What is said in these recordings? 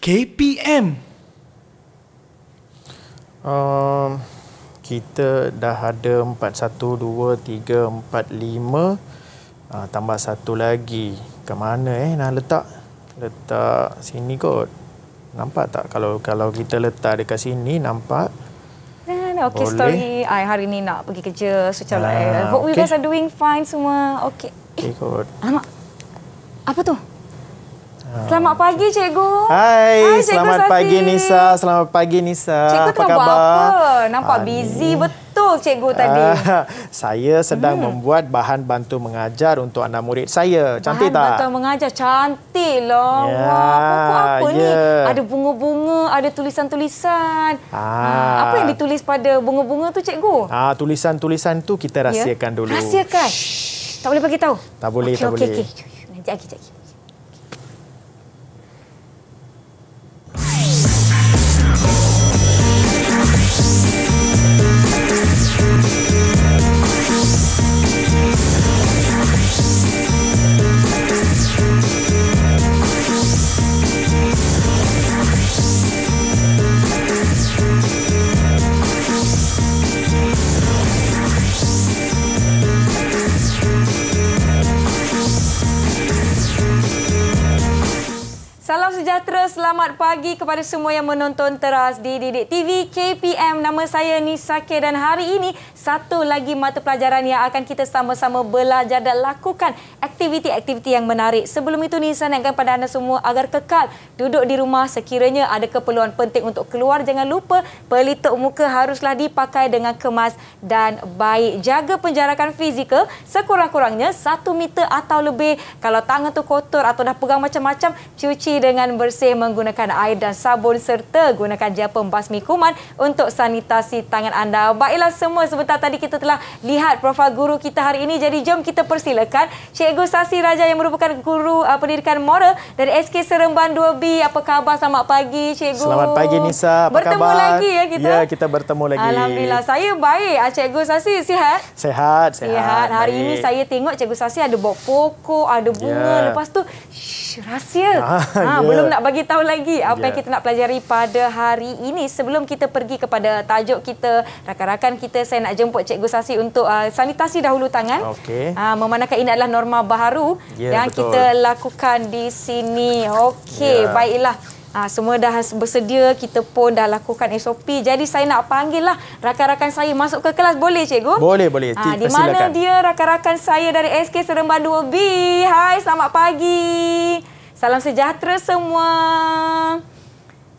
KPM? Um, kita dah ada 412345 uh, ah, tambah satu lagi. Ke mana eh nak letak? Letak sini kot. Nampak tak kalau kalau kita letak dekat sini nampak? Okay, Boleh. story. I hari ni nak pergi kerja. So, macam uh, ah, like, eh, hope okay. you guys are doing fine semua. Okay. Okay, eh. kot. Alamak. Apa tu? Selamat pagi cikgu. Hai, Hai selamat cikgu pagi Nisa. Selamat pagi Nisa. Cikgu apa khabar? buat apa? Nampak Ani. busy betul cikgu ah, tadi. Uh, saya sedang hmm. membuat bahan bantu mengajar untuk anak murid saya. Cantik bahan tak? Bahan bantu mengajar cantik loh. Yeah. Wah, apa yeah. ni? Ya. Ada bunga-bunga, ada tulisan-tulisan. Ah. Uh, apa yang ditulis pada bunga-bunga tu cikgu? Ah, tulisan-tulisan tu kita ya. rahsiakan yeah. dulu. Rahsiakan. Shh. Tak boleh bagi tahu. Tak boleh, okay, tak okay, boleh. Okey, okey. Jaki, jaki. Salam sejahtera, selamat pagi kepada semua yang menonton teras di Didik TV KPM. Nama saya Nisa K dan hari ini satu lagi mata pelajaran yang akan kita sama-sama belajar dan lakukan aktiviti-aktiviti yang menarik. Sebelum itu ni saya pada anda semua agar kekal duduk di rumah sekiranya ada keperluan penting untuk keluar jangan lupa pelitup muka haruslah dipakai dengan kemas dan baik. Jaga penjarakan fizikal sekurang-kurangnya satu meter atau lebih. Kalau tangan tu kotor atau dah pegang macam-macam cuci dengan bersih menggunakan air dan sabun serta gunakan gel pembasmi kuman untuk sanitasi tangan anda. Baiklah semua sebetulnya Jakarta tadi kita telah lihat profil guru kita hari ini jadi jom kita persilakan Cikgu Sasi Raja yang merupakan guru uh, pendidikan moral dari SK Seremban 2B apa khabar selamat pagi Cikgu Selamat pagi Nisa apa bertemu khabar bertemu lagi ya kita ya kita bertemu lagi Alhamdulillah saya baik ah, Cikgu Sasi sihat Sehat, sehat. hari baik. ini saya tengok Cikgu Sasi ada bawa pokok ada bunga yeah. lepas tu shh, rahsia ah, ha, yeah. Ya. belum nak bagi tahu lagi apa yeah. yang ya. kita nak pelajari pada hari ini sebelum kita pergi kepada tajuk kita rakan-rakan kita saya nak jemput Cikgu Sasi untuk uh, sanitasi dahulu tangan. Okay. Uh, ah, memandangkan ini adalah norma baru yeah, yang betul. kita lakukan di sini. Okey, yeah. baiklah. Ha, semua dah bersedia, kita pun dah lakukan SOP. Jadi saya nak panggil lah rakan-rakan saya masuk ke kelas. Boleh cikgu? Boleh, boleh. Ha, di mana dia rakan-rakan saya dari SK Seremban 2B? Hai, selamat pagi. Salam sejahtera semua.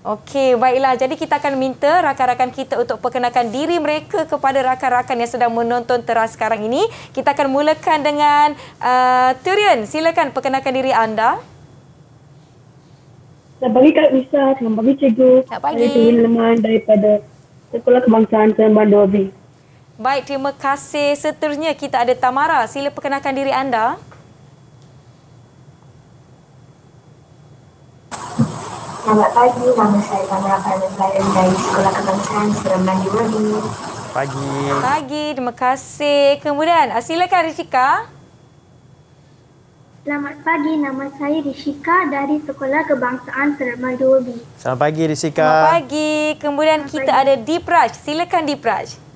Okey, baiklah. Jadi kita akan minta rakan-rakan kita untuk perkenalkan diri mereka kepada rakan-rakan yang sedang menonton teras sekarang ini. Kita akan mulakan dengan uh, Turian. Silakan perkenalkan diri anda. Selamat pagi Kak Lisa, selamat pagi Cikgu. Selamat pagi. Saya Turian Leman daripada Sekolah Kebangsaan Selamban Dobi. Baik, terima kasih. Seterusnya kita ada Tamara. Sila perkenalkan diri anda. Uh, Selamat pagi, nama saya Tamara Farnan dari Sekolah Kebangsaan Seremban di Wadi. Pagi. Pagi, terima kasih. Kemudian, ah, silakan Rishika. Selamat pagi, nama saya Rishika dari Sekolah Kebangsaan Seremban di Wadi. Selamat pagi, Rishika. Selamat pagi. Kemudian Selamat kita pagi. ada Dipraj. Silakan Dipraj. Dipraj.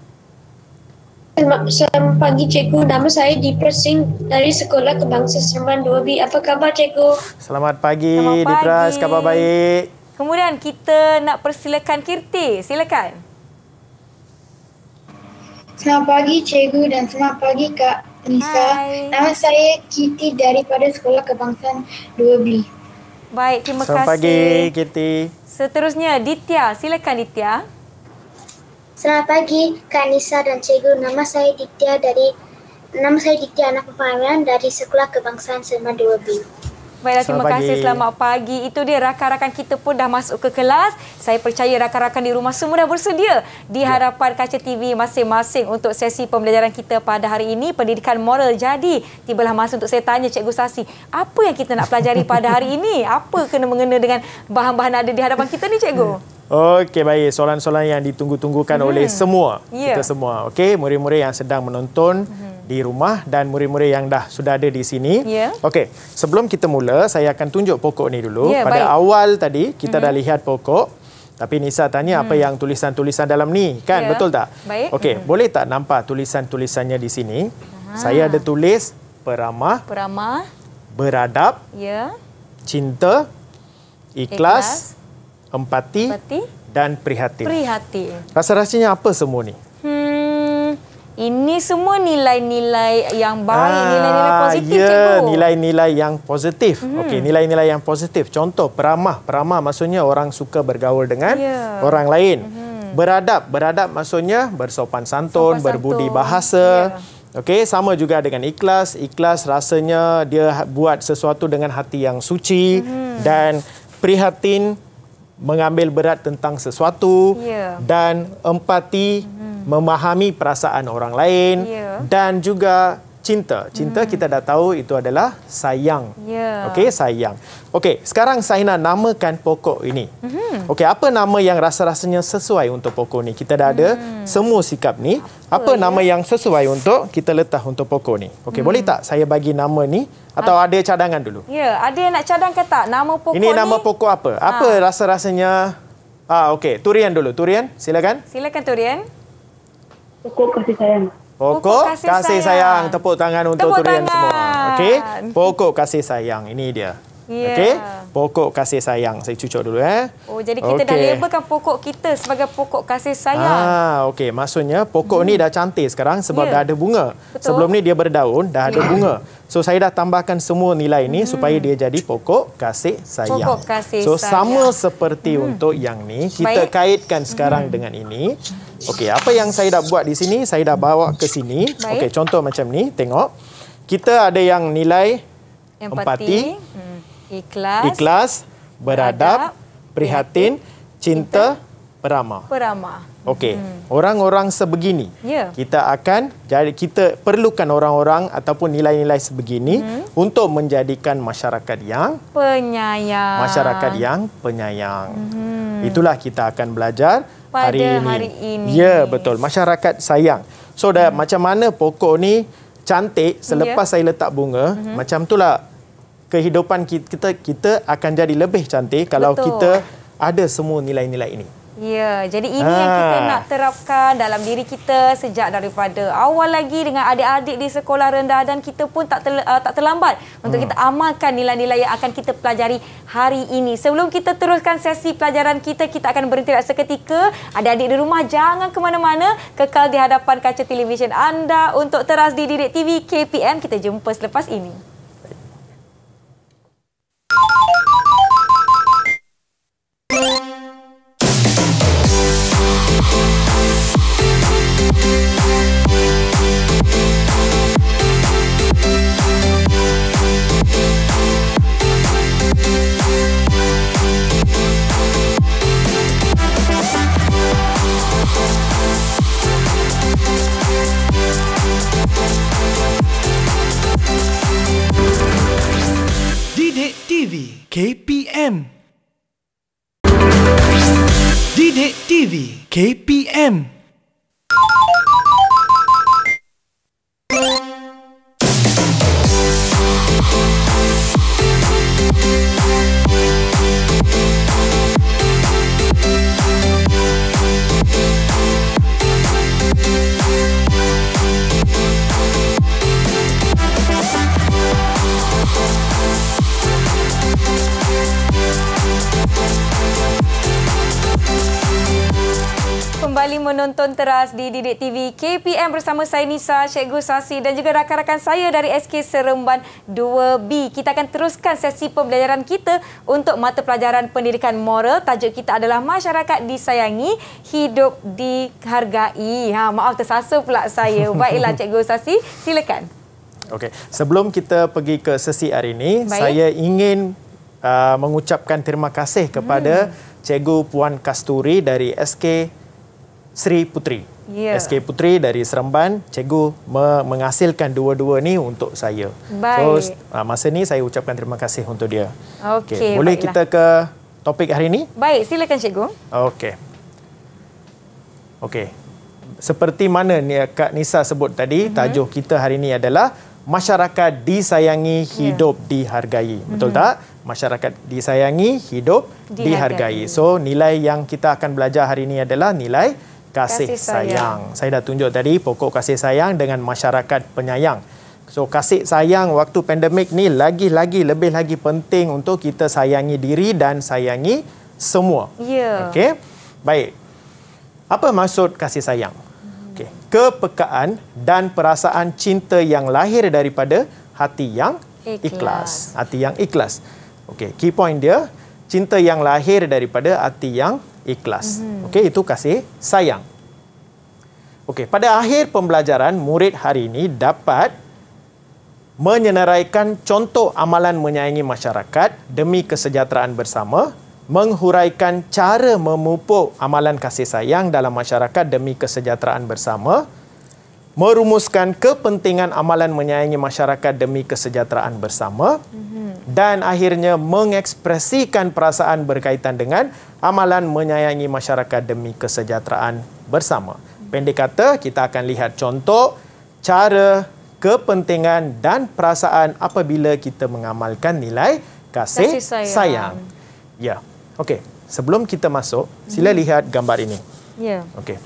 Selamat pagi cikgu. Nama saya Dipra Singh dari Sekolah Kebangsaan Seremban 2B. Apa khabar cikgu? Selamat pagi, pagi. Dipra. Khabar baik. Kemudian kita nak persilakan Kirti. Silakan. Selamat pagi cikgu dan selamat pagi Kak Nisa. Hai. Nama saya Kirti daripada Sekolah Kebangsaan 2B. Baik, terima selamat kasih. Selamat pagi Kirti. Seterusnya Ditya. Silakan Ditya. Ditya. Selamat pagi Kak Nisa dan Cikgu. Nama saya Ditya dari nama saya Ditya anak pemahaman dari Sekolah Kebangsaan Selma 2B. Baiklah, terima selamat kasih. Pagi. Selamat pagi. Itu dia rakan-rakan kita pun dah masuk ke kelas. Saya percaya rakan-rakan di rumah semua dah bersedia di ya. hadapan kaca TV masing-masing untuk sesi pembelajaran kita pada hari ini, pendidikan moral. Jadi, tibalah masa untuk saya tanya Cikgu Sasi, apa yang kita nak pelajari pada hari ini? Apa kena mengena dengan bahan-bahan ada di hadapan kita ni, Cikgu? Okey baik soalan-soalan yang ditunggu-tunggukan hmm. oleh semua yeah. kita ya. semua. Okey murid-murid yang sedang menonton hmm. di rumah dan murid-murid yang dah sudah ada di sini. Yeah. Okey sebelum kita mula saya akan tunjuk pokok ni dulu. Yeah, Pada baik. awal tadi kita hmm. dah lihat pokok. Tapi Nisa tanya hmm. apa yang tulisan-tulisan dalam ni kan yeah. betul tak? Baik. Okey hmm. boleh tak nampak tulisan-tulisannya di sini? Aha. Saya ada tulis peramah. Peramah. Beradab. Yeah. Cinta. Ikhlas. ikhlas empati, empati dan prihatin. Prihatin. Rasa-rasanya apa semua ni? Hmm, Ini semua nilai-nilai yang baik, ah, nilai-nilai positif. Ya, nilai-nilai yang positif. Hmm. Okey, nilai-nilai yang positif. Contoh, peramah. Peramah maksudnya orang suka bergaul dengan ya. orang lain. Hmm. Beradab. Beradab maksudnya bersopan santun, santun. berbudi bahasa. Ya. Okey, sama juga dengan ikhlas. Ikhlas rasanya dia buat sesuatu dengan hati yang suci. Hmm. Dan prihatin mengambil berat tentang sesuatu yeah. dan empati mm-hmm. memahami perasaan orang lain yeah. dan juga cinta. Cinta hmm. kita dah tahu itu adalah sayang. Yeah. Okey, sayang. Okey, sekarang saya nak namakan pokok ini. Hmm. Okey, apa nama yang rasa-rasanya sesuai untuk pokok ni? Kita dah ada hmm. semua sikap ni. Apa oh, nama yeah. yang sesuai untuk kita letak untuk pokok ni? Okey, hmm. boleh tak saya bagi nama ni atau ha. ada cadangan dulu? Ya, yeah, ada yang nak cadangkan tak nama pokok ini? Ini nama pokok apa? Apa ah. rasa-rasanya? Ah, okey, Turian dulu. Turian, silakan. Silakan Turian. Pokok kasih sayang. Pokok kasih, kasih sayang. sayang. Tepuk tangan untuk Tepuk durian tangan. semua. Okey. Pokok kasih sayang. Ini dia. Yeah. Okey. Pokok kasih sayang. Saya cucuk dulu eh. Oh, jadi kita okay. dah labelkan pokok kita sebagai pokok kasih sayang. Ah, okey. Maksudnya pokok hmm. ni dah cantik sekarang sebab yeah. dah ada bunga. Betul. Sebelum ni dia berdaun, dah ada ya. bunga. So saya dah tambahkan semua nilai ini hmm. supaya dia jadi pokok kasih sayang. Pokok kasih so, sayang. So sama seperti hmm. untuk yang ni, kita Baik. kaitkan sekarang hmm. dengan ini. Okey, apa yang saya dah buat di sini, saya dah bawa ke sini. Okey, contoh macam ni, tengok. Kita ada yang nilai empati, empati hmm, ikhlas, ikhlas, beradab, beradab prihatin, cinta, cinta peramah. Peramah. Okey, hmm. orang-orang sebegini. Yeah. Kita akan jadi kita perlukan orang-orang ataupun nilai-nilai sebegini hmm. untuk menjadikan masyarakat yang penyayang. Masyarakat yang penyayang. Hmm. Itulah kita akan belajar Pada hari ini. Pada hari ini. Ya, betul. Masyarakat sayang. So dah hmm. macam mana pokok ni cantik selepas yeah. saya letak bunga, hmm. macam itulah kehidupan kita kita akan jadi lebih cantik kalau betul. kita ada semua nilai-nilai ini. Ya, jadi ini ha. yang kita ah. nak terapkan dalam diri kita sejak daripada awal lagi dengan adik-adik di sekolah rendah dan kita pun tak tel, uh, ah, tak terlambat untuk hmm. kita amalkan nilai-nilai yang akan kita pelajari hari ini. Sebelum kita teruskan sesi pelajaran kita, kita akan berhenti seketika. Adik-adik di rumah jangan ke mana-mana, kekal di hadapan kaca televisyen anda untuk teras di Didik TV KPM. Kita jumpa selepas ini. p.m. menonton teras di Didik TV KPM bersama saya Nisa, Cikgu Sasi dan juga rakan-rakan saya dari SK Seremban 2B. Kita akan teruskan sesi pembelajaran kita untuk mata pelajaran pendidikan moral. Tajuk kita adalah Masyarakat Disayangi, Hidup Dihargai. Ha, maaf tersasa pula saya. Baiklah Cikgu Sasi, silakan. Okay sebelum kita pergi ke sesi hari ini, Baik. saya ingin uh, mengucapkan terima kasih kepada hmm. Cikgu Puan Kasturi dari SK Sri Putri. Yeah. SK Putri dari Seremban, cikgu me- menghasilkan dua-dua ni untuk saya. Baik. So, uh, ah, masa ni saya ucapkan terima kasih untuk dia. Okey. Okay, boleh kita ke topik hari ini? Baik, silakan cikgu. Okey. Okey. Seperti mana ni Kak Nisa sebut tadi, mm-hmm. tajuk kita hari ini adalah Masyarakat Disayangi ya. Hidup yeah. Dihargai. Mm-hmm. Betul tak? Masyarakat Disayangi Hidup Dihargai. dihargai. So, nilai yang kita akan belajar hari ini adalah nilai kasih, sayang. sayang. Saya dah tunjuk tadi pokok kasih sayang dengan masyarakat penyayang. So kasih sayang waktu pandemik ni lagi-lagi lebih lagi penting untuk kita sayangi diri dan sayangi semua. Ya. Okey. Baik. Apa maksud kasih sayang? Okey. Kepekaan dan perasaan cinta yang lahir daripada hati yang ikhlas. ikhlas. Hati yang ikhlas. Okey, key point dia cinta yang lahir daripada hati yang ikhlas. Mm -hmm. Okey, itu kasih sayang. Okey, pada akhir pembelajaran, murid hari ini dapat menyenaraikan contoh amalan menyayangi masyarakat demi kesejahteraan bersama, menghuraikan cara memupuk amalan kasih sayang dalam masyarakat demi kesejahteraan bersama, merumuskan kepentingan amalan menyayangi masyarakat demi kesejahteraan bersama dan akhirnya mengekspresikan perasaan berkaitan dengan amalan menyayangi masyarakat demi kesejahteraan bersama. Pendek kata, kita akan lihat contoh cara kepentingan dan perasaan apabila kita mengamalkan nilai kasih, kasih sayang. sayang. Ya. Okey, sebelum kita masuk, sila mm-hmm. lihat gambar ini. Ya. Yeah. Okey.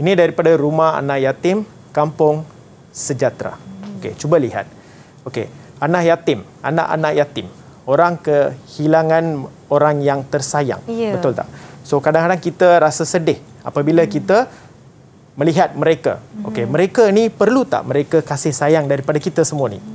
Ini daripada rumah anak yatim kampung sejahtera. Okey, cuba lihat. Okey, anak yatim, anak-anak yatim, orang kehilangan orang yang tersayang. Yeah. Betul tak? So kadang-kadang kita rasa sedih apabila mm. kita melihat mereka. Mm. Okey, hmm. mereka ni perlu tak mereka kasih sayang daripada kita semua ni? Mm.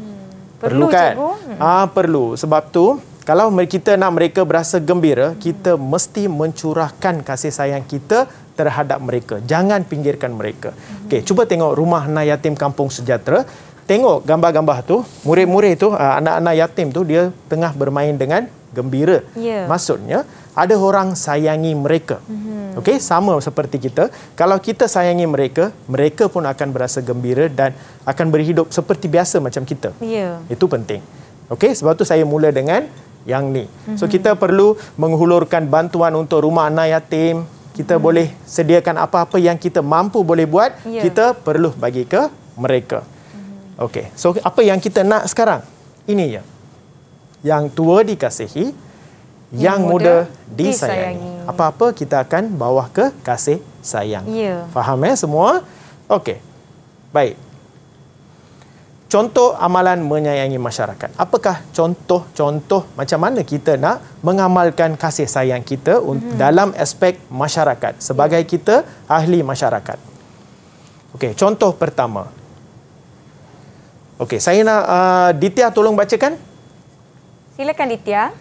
Perlu, perlu kan? Cikgu. Hmm. Ah, perlu. Sebab tu kalau kita nak mereka berasa gembira, kita mesti mencurahkan kasih sayang kita terhadap mereka. Jangan pinggirkan mereka. Okey, cuba tengok rumah anak yatim Kampung Sejahtera. Tengok gambar-gambar tu, murid-murid tu, ah, anak-anak yatim tu dia tengah bermain dengan gembira. Yeah. Maksudnya ada orang sayangi mereka. Mhm. Okey, sama seperti kita. Kalau kita sayangi mereka, mereka pun akan berasa gembira dan akan berhidup seperti biasa macam kita. Yeah. Itu penting. Okey, sebab tu saya mula dengan yang ni. Mm-hmm. So mhm. kita perlu menghulurkan bantuan untuk rumah anak yatim. Kita mm boleh sediakan apa-apa yang kita mampu boleh buat, yeah. kita perlu bagi ke mereka. Mm-hmm. Okey. So apa yang kita nak sekarang? Ini ya. Yang tua dikasihi, yang, yang muda, muda disayangi. Apa-apa kita akan bawa ke kasih sayang. Yeah. Faham ya semua? Okey. Baik contoh amalan menyayangi masyarakat. Apakah contoh-contoh macam mana kita nak mengamalkan kasih sayang kita hmm. dalam aspek masyarakat sebagai kita ahli masyarakat. Okey, contoh pertama. Okey, saya nak uh, Ditya tolong bacakan. Silakan Ditya.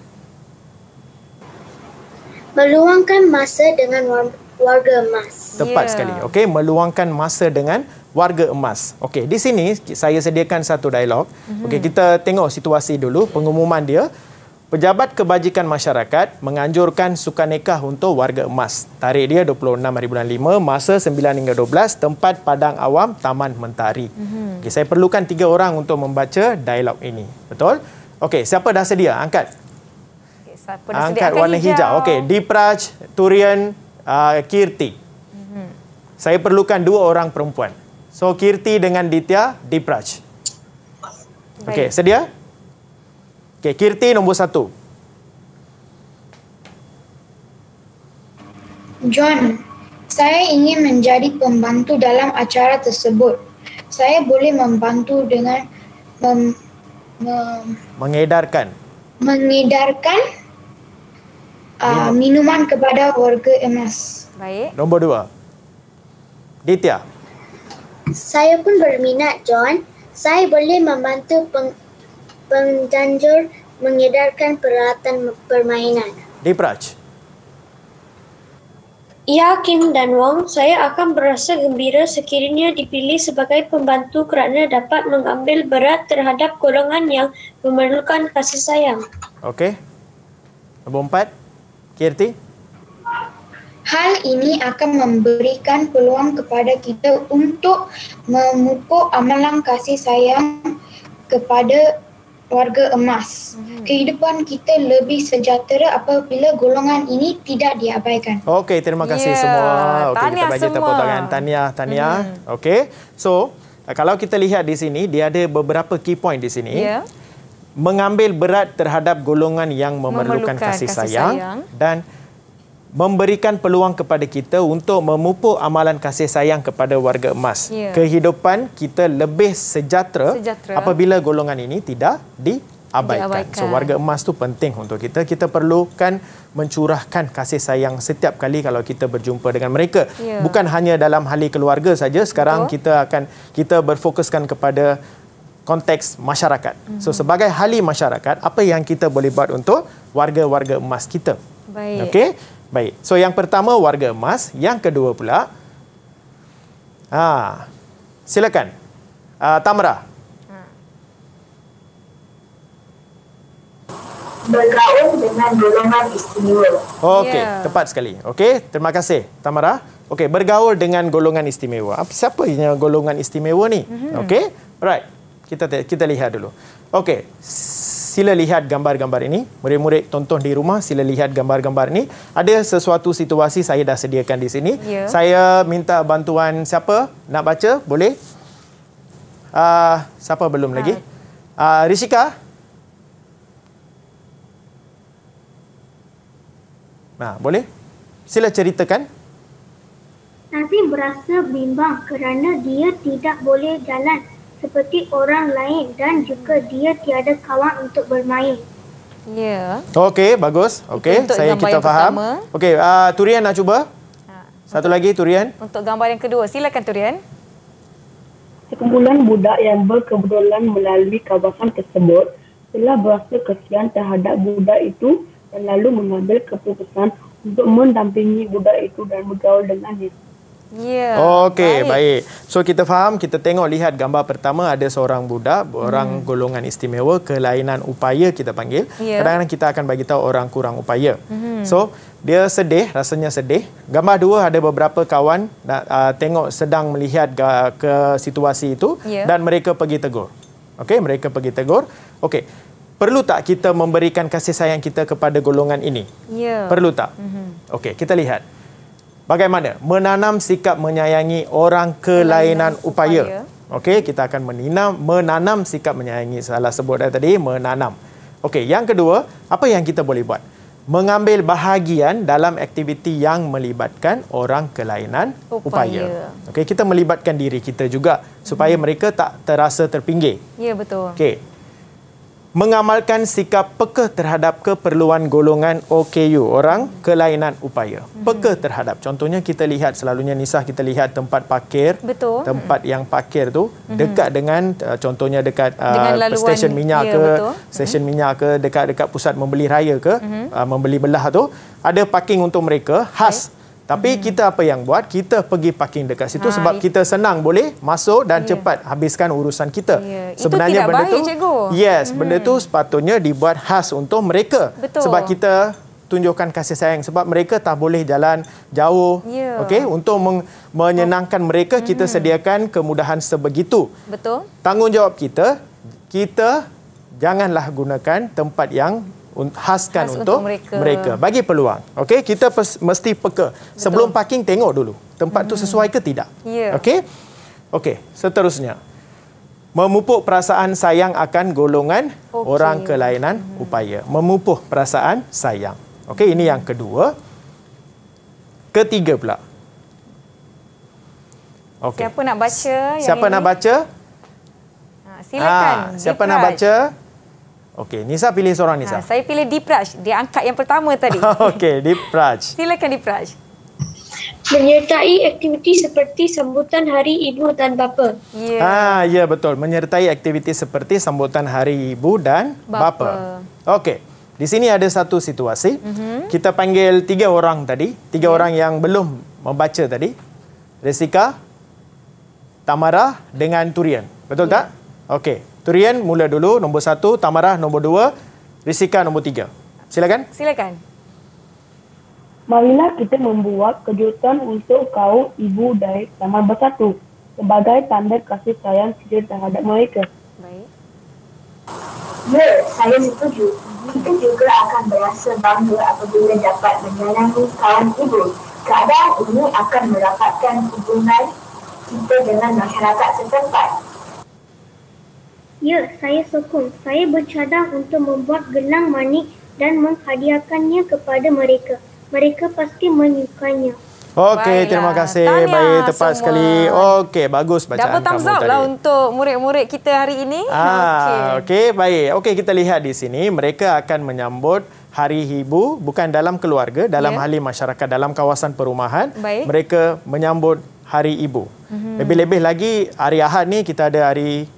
Meluangkan masa dengan warga emas. Tepat yeah. sekali. Okey, meluangkan masa dengan warga emas. Okey, di sini saya sediakan satu dialog. Mm-hmm. Okey, kita tengok situasi dulu pengumuman dia. Pejabat Kebajikan Masyarakat menganjurkan sukan nikah untuk warga emas. Tarikh dia 26/5, masa 9 hingga 12, tempat Padang Awam, Taman Mentari. Mm-hmm. Okey, saya perlukan tiga orang untuk membaca dialog ini. Betul? Okey, siapa dah sedia? Angkat. Okay, dah Angkat warna hijau. hijau. Okey, Dipraj, Turian, uh, Kirti. Mm-hmm. Saya perlukan dua orang perempuan. So Kirti dengan Ditya di Praj. Okey, sedia? Okey, Kirti nombor satu. John, saya ingin menjadi pembantu dalam acara tersebut. Saya boleh membantu dengan mem, mem, mengedarkan mengedarkan minuman. Uh, minuman kepada warga emas. Baik. Nombor dua. Ditya. Saya pun berminat, John. Saya boleh membantu peng, penjanjur mengedarkan peralatan permainan. Dipraj. Ya, Kim dan Wong, saya akan berasa gembira sekiranya dipilih sebagai pembantu kerana dapat mengambil berat terhadap golongan yang memerlukan kasih sayang. Okey. Nombor empat, Kirti. Hal ini akan memberikan peluang kepada kita untuk memupuk amalan kasih sayang kepada warga emas. Hmm. Kehidupan kita lebih sejahtera apabila golongan ini tidak diabaikan. Okey, terima kasih yeah. semua. Okay, tahniah kita bagi semua. tepuk tangan. Tahniah, tahniah. Hmm. Okey, so kalau kita lihat di sini, dia ada beberapa key point di sini. Yeah. Mengambil berat terhadap golongan yang memerlukan, memerlukan kasih, kasih sayang. sayang. Dan memberikan peluang kepada kita untuk memupuk amalan kasih sayang kepada warga emas. Yeah. Kehidupan kita lebih sejahtera, sejahtera apabila golongan ini tidak diabaikan. diabaikan. So warga emas tu penting untuk kita. Kita perlukan mencurahkan kasih sayang setiap kali kalau kita berjumpa dengan mereka. Yeah. Bukan hanya dalam hal keluarga saja. Sekarang Betul. kita akan kita berfokuskan kepada konteks masyarakat. Mm-hmm. So mhm. sebagai hal masyarakat, apa yang kita boleh buat untuk warga-warga emas kita? Baik. Okey. Baik. So yang pertama warga emas, yang kedua pula Ha. Silakan. Uh, Tamara. Bergaul dengan golongan istimewa. Okey, yeah. tepat sekali. Okey, terima kasih Tamara. Okey, bergaul dengan golongan istimewa. Apa Siapa yang golongan istimewa ni? Mm -hmm. Okey. Alright. Kita kita lihat dulu. Okey sila lihat gambar-gambar ini. Murid-murid tonton di rumah, sila lihat gambar-gambar ini. Ada sesuatu situasi saya dah sediakan di sini. Ya. Saya minta bantuan siapa nak baca? Boleh? Uh, siapa belum ha. lagi? Uh, Rishika? Nah, boleh? Sila ceritakan. Nanti berasa bimbang kerana dia tidak boleh jalan seperti orang lain dan juga dia tiada kawan untuk bermain. Ya. Yeah. Okey, bagus. Okey, saya kita faham. Okey, uh, Turian nak cuba. Ha. Satu untuk, lagi Turian. Untuk gambar yang kedua, silakan Turian. Sekumpulan budak yang berkebetulan melalui kawasan tersebut telah berasa kesian terhadap budak itu dan lalu mengambil keputusan untuk mendampingi budak itu dan bergaul dengan dia. Yeah. Okey, baik. baik. So kita faham, kita tengok lihat gambar pertama ada seorang budak, hmm. orang golongan istimewa, kelainan upaya kita panggil. Ya. Kadang-kadang yeah. kita akan bagi tahu orang kurang upaya. Hmm. So dia sedih, rasanya sedih. Gambar dua ada beberapa kawan nak uh, tengok sedang melihat uh, ke situasi itu yeah. dan mereka pergi tegur. Okey, mereka pergi tegur. Okey. Perlu tak kita memberikan kasih sayang kita kepada golongan ini? Ya. Perlu tak? Mm -hmm. Okey, kita lihat bagaimana menanam sikap menyayangi orang kelainan upaya. upaya. Okey, kita akan meninam, menanam sikap menyayangi salah sebut dah tadi, menanam. Okey, yang kedua, apa yang kita boleh buat? Mengambil bahagian dalam aktiviti yang melibatkan orang kelainan upaya. upaya. Okey, kita melibatkan diri kita juga supaya hmm. mereka tak terasa terpinggir. Ya, betul. Okey, mengamalkan sikap pekeh terhadap keperluan golongan OKU, orang kelainan upaya. Hmm. Pekeh terhadap. Contohnya kita lihat selalunya Nisah kita lihat tempat parkir. Betul. Tempat yang parkir tu dekat dengan contohnya dekat dengan uh, uh stesen minyak ya, ke, ya, stesen hmm. minyak ke, dekat-dekat pusat membeli raya ke, hmm. uh, membeli belah tu ada parking untuk mereka khas okay. Tapi hmm. kita apa yang buat? Kita pergi parking dekat situ ha, sebab ya. kita senang boleh masuk dan yeah. cepat habiskan urusan kita. Yeah. Sebenarnya Itu tidak benda baik, tu, cikgu. Yes, hmm. benda tu sepatutnya dibuat khas untuk mereka. Betul. Sebab kita tunjukkan kasih sayang sebab mereka tak boleh jalan jauh. Yeah. Okey, untuk menyenangkan mereka hmm. kita sediakan kemudahan sebegitu. Betul. Tanggungjawab kita, kita janganlah gunakan tempat yang khaskan Khas untuk, untuk mereka. mereka. Bagi peluang. Okey, kita pers- mesti peka. Betul. Sebelum parking tengok dulu tempat hmm. tu sesuai ke tidak. Yeah. Okey. Okey, seterusnya. Memupuk perasaan sayang akan golongan okay. orang kelainan hmm. upaya. Memupuk perasaan sayang. Okey, ini yang kedua. Ketiga pula. Okey. Siapa nak baca? Ha, ah, siapa nak ini? baca? Silakan. Ha, siapa nak baca? Okey, Nisa pilih seorang Nisa. Ha, saya pilih Dipraj. Dia angkat yang pertama tadi. Okey, Dipraj. Silakan Dipraj. Menyertai aktiviti seperti sambutan hari ibu dan bapa. Ya. Yeah. Ha, ah, ya betul. Menyertai aktiviti seperti sambutan hari ibu dan bapa. bapa. Okey. Di sini ada satu situasi. Mm -hmm. Kita panggil tiga orang tadi. Tiga yeah. orang yang belum membaca tadi. Resika, Tamara dengan Turian. Betul yeah. tak? Okey. Turian mula dulu nombor satu, Tamarah nombor dua, Risika nombor tiga. Silakan. Silakan. Marilah kita membuat kejutan untuk kau ibu dari Taman Bersatu sebagai tanda kasih sayang kita terhadap mereka. Baik. Ya, saya setuju. Kita juga akan berasa bangga apabila dapat menyayangi kawan ibu. Keadaan ini akan merapatkan hubungan kita dengan masyarakat setempat. Ya, saya sokong. Saya bercadang untuk membuat gelang manik dan menghadiahkannya kepada mereka. Mereka pasti menyukainya. Okey, terima kasih. Tanya Baik, tepat semua. sekali. Okey, bagus bacaan kamu tadi. Dapat thumbs up lah untuk murid-murid kita hari ini. Ah, Okey. Okey, baik. Okey, kita lihat di sini. Mereka akan menyambut Hari Ibu bukan dalam keluarga, dalam yeah. Ya. halim masyarakat, dalam kawasan perumahan. Baik. Mereka menyambut Hari Ibu. Mhm. Lebih-lebih mm -hmm. lagi, hari Ahad ni kita ada hari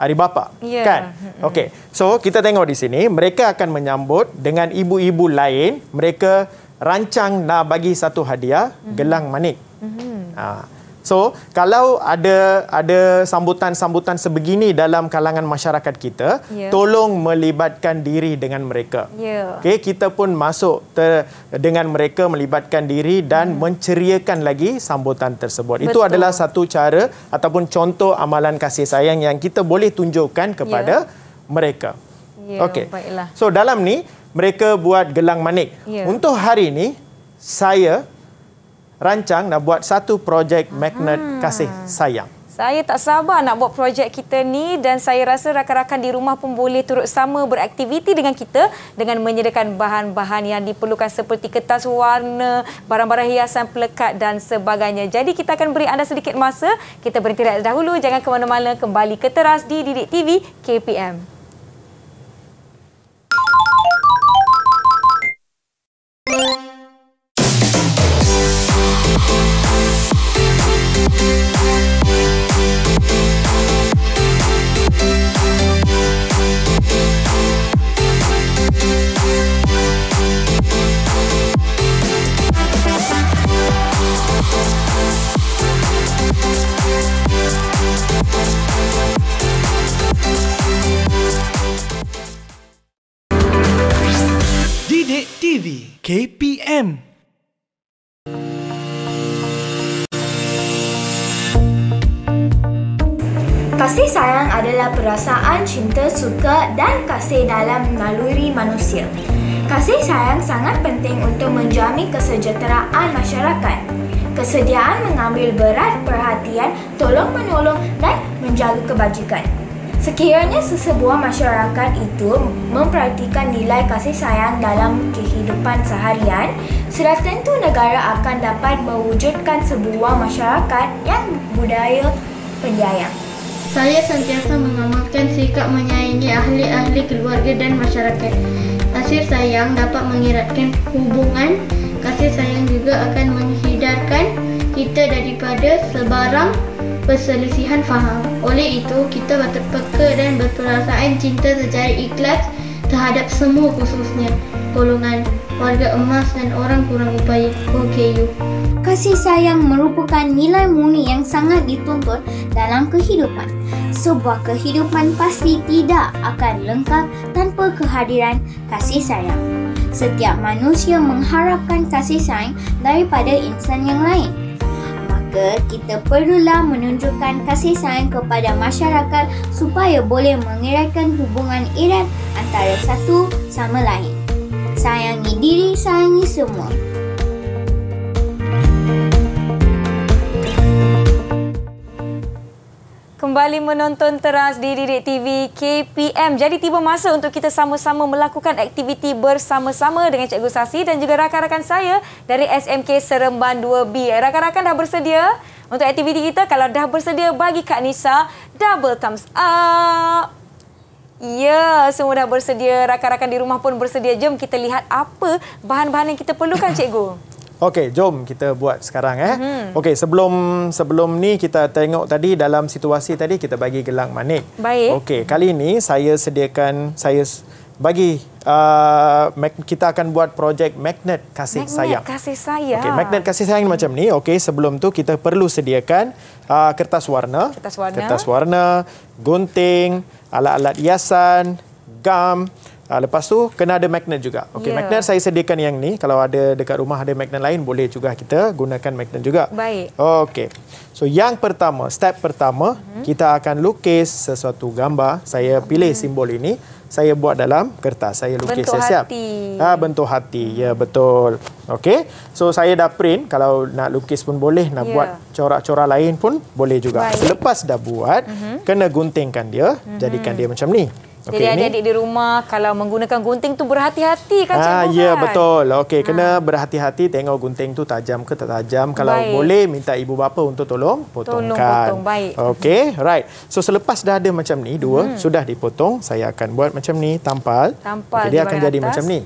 Hari Bapa. Yeah. Kan? Okey. So kita tengok di sini mereka akan menyambut dengan ibu-ibu lain, mereka rancang nak bagi satu hadiah, mm-hmm. gelang manik. Mm-hmm. Ha. So, kalau ada ada sambutan-sambutan sebegini dalam kalangan masyarakat kita, yeah. tolong melibatkan diri dengan mereka. Yeah. Okay, kita pun masuk ter, dengan mereka melibatkan diri dan mm. menceriakan lagi sambutan tersebut. Betul. Itu adalah satu cara ataupun contoh amalan kasih sayang yang kita boleh tunjukkan kepada yeah. mereka. Yeah, ya, okay. So, dalam ni mereka buat gelang manik. Yeah. Untuk hari ini, saya rancang nak buat satu projek magnet hmm. kasih sayang. Saya tak sabar nak buat projek kita ni dan saya rasa rakan-rakan di rumah pun boleh turut sama beraktiviti dengan kita dengan menyediakan bahan-bahan yang diperlukan seperti kertas warna, barang-barang hiasan pelekat dan sebagainya. Jadi kita akan beri anda sedikit masa. Kita berhenti dahulu. Jangan ke mana-mana. Kembali ke teras di Didik TV KPM. KPM. Kasih sayang adalah perasaan cinta, suka dan kasih dalam naluri manusia. Kasih sayang sangat penting untuk menjamin kesejahteraan masyarakat. Kesediaan mengambil berat perhatian, tolong menolong dan menjaga kebajikan. Sekiranya sesebuah masyarakat itu memperhatikan nilai kasih sayang dalam kehidupan seharian, sudah tentu negara akan dapat mewujudkan sebuah masyarakat yang budaya penyayang. Saya sentiasa mengamalkan sikap menyayangi ahli-ahli keluarga dan masyarakat. Kasih sayang dapat mengeratkan hubungan, kasih sayang juga akan menghidarkan kita daripada sebarang perselisihan faham. Oleh itu, kita berterpeka dan berperasaan cinta secara ikhlas terhadap semua khususnya golongan warga emas dan orang kurang upaya OKU. Kasih sayang merupakan nilai murni yang sangat dituntut dalam kehidupan. Sebuah kehidupan pasti tidak akan lengkap tanpa kehadiran kasih sayang. Setiap manusia mengharapkan kasih sayang daripada insan yang lain. Maka kita perlulah menunjukkan kasih sayang kepada masyarakat supaya boleh mengeratkan hubungan erat antara satu sama lain. Sayangi diri, sayangi semua. kembali menonton teras di Didik TV KPM. Jadi tiba masa untuk kita sama-sama melakukan aktiviti bersama-sama dengan Cikgu Sasi dan juga rakan-rakan saya dari SMK Seremban 2B. Rakan-rakan dah bersedia untuk aktiviti kita? Kalau dah bersedia, bagi Kak Nisa double thumbs up. Ya, semua dah bersedia. Rakan-rakan di rumah pun bersedia. Jom kita lihat apa bahan-bahan yang kita perlukan, Cikgu. Okey, jom kita buat sekarang eh. Hmm. Okey, sebelum sebelum ni kita tengok tadi dalam situasi tadi kita bagi gelang manik. Baik. Okey, kali ini saya sediakan saya bagi uh, kita akan buat projek magnet kasih magnet sayang. Magnet kasih sayang. Okey, magnet kasih sayang hmm. macam ni. Okey, sebelum tu kita perlu sediakan uh, kertas warna. Kertas warna. Kertas warna, gunting, alat-alat hiasan, gam. Uh, lepas tu kena ada magnet juga. Okey, yeah. magnet saya sediakan yang ni. Kalau ada dekat rumah ada magnet lain boleh juga kita gunakan magnet juga. Baik. Okey. So yang pertama, step pertama, mm -hmm. kita akan lukis sesuatu gambar. Saya mhm. pilih simbol ini. Saya buat dalam kertas. Saya lukis bentuk siap. Bentuk hati. Ha, bentuk hati. Ya, betul. Okey. So saya dah print. Kalau nak lukis pun boleh. Nak yeah. buat corak-corak lain pun boleh juga. Baik. Selepas dah buat, mm -hmm. kena guntingkan dia. Mm -hmm. Jadikan dia macam ni. Okay, Jadi adik-adik di rumah kalau menggunakan gunting tu berhati-hati kan Cikgu ah, kan? betul. Okey, ah. kena berhati-hati tengok gunting tu tajam ke tak tajam. Kalau Baik. boleh minta ibu bapa untuk tolong potongkan. Tolong potong. Baik. Okey, right. So selepas dah ada macam ni dua hmm. sudah dipotong, saya akan buat macam ni tampal. Tampal okay, dia akan jadi atas. macam ni.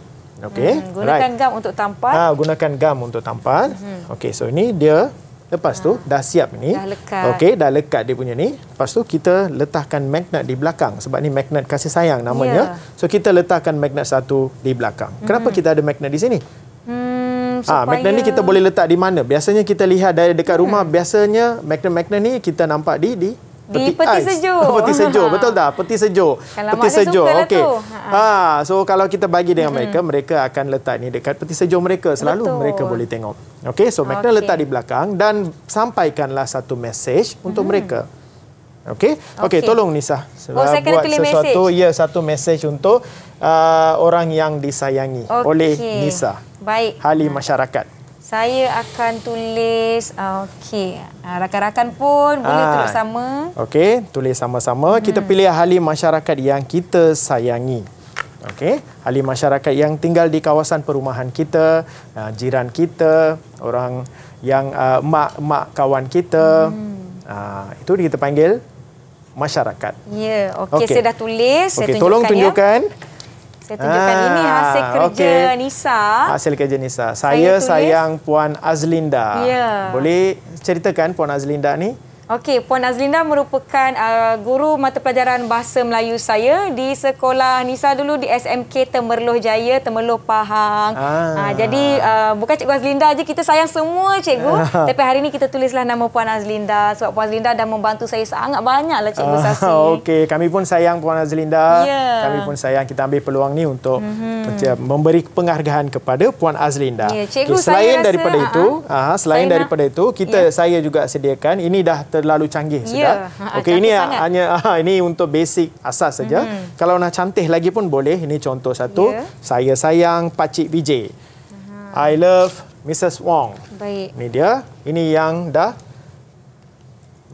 Okey. Hmm. Gunakan right. gam untuk tampal. Ah, gunakan gam untuk tampal. Hmm. Okey, so ini dia Lepas ha. tu dah siap ni. Dah lekat. Okey, dah lekat dia punya ni. Lepas tu kita letakkan magnet di belakang sebab ni magnet kasih sayang namanya. Yeah. So kita letakkan magnet satu di belakang. Hmm. Kenapa kita ada magnet di sini? Hmm, ah, magnet ni kita boleh letak di mana? Biasanya kita lihat dari dekat rumah, hmm. biasanya magnet-magnet ni kita nampak di di peti, di peti ice. sejuk. peti sejuk, betul tak? Peti sejuk. Kalau peti mak sejuk. Dia lah okay. tu. Ha, so kalau kita bagi dengan hmm. mereka, mereka akan letak ni dekat peti sejuk mereka. Selalu betul. mereka boleh tengok. Okay, so mereka okay. letak di belakang dan sampaikanlah satu message hmm. untuk mereka. okay? Okey, okay, tolong Nisa. Sebab oh, buat kena sesuatu, message. ya satu message untuk uh, orang yang disayangi okay. oleh Nisa. Baik. Hali masyarakat. Saya akan tulis ah, okey. Ah, rakan-rakan pun boleh Aa, ah. tulis sama. Okey, tulis sama-sama. Hmm. Kita pilih ahli masyarakat yang kita sayangi. Okey, ahli masyarakat yang tinggal di kawasan perumahan kita, jiran kita, orang yang uh, mak mak kawan kita. Hmm. Aa, itu kita panggil masyarakat. Ya, okey okay. saya dah tulis, okay, saya tunjukkan. tolong ya. tunjukkan. Ya. Saya tunjukkan ah, ini hasil kerja okay. Nisa. Hasil kerja Nisa. Saya, saya sayang Puan Azlinda. Yeah. Boleh ceritakan Puan Azlinda ni? Okey, Puan Azlinda merupakan uh, guru mata pelajaran Bahasa Melayu saya di sekolah Nisa dulu di SMK Temerloh Jaya, Temerloh Pahang. Ah. Uh, jadi uh, bukan Cikgu Azlinda aja kita sayang semua cikgu. Ah. Tapi hari ini kita tulislah nama Puan Azlinda sebab Puan Azlinda dah membantu saya sangat banyaklah cikgu ah. Sasi. Okey, kami pun sayang Puan Azlinda. Yeah. Kami pun sayang kita ambil peluang ni untuk mm-hmm. memberi penghargaan kepada Puan Azlinda. Yeah, cikgu, okay, ah, ah. selain saya daripada rasa, itu, uh-huh. selain saya daripada nak... itu, kita yeah. saya juga sediakan ini dah ter- terlalu canggih yeah. Ya, sedap. Ha, ha, Okey ini sangat. hanya aha, ini untuk basic asas saja. Mm -hmm. Kalau nak cantik lagi pun boleh. Ini contoh satu. Yeah. Saya sayang Pak BJ. Uh -huh. I love Mrs Wong. Baik. Ini dia. Ini yang dah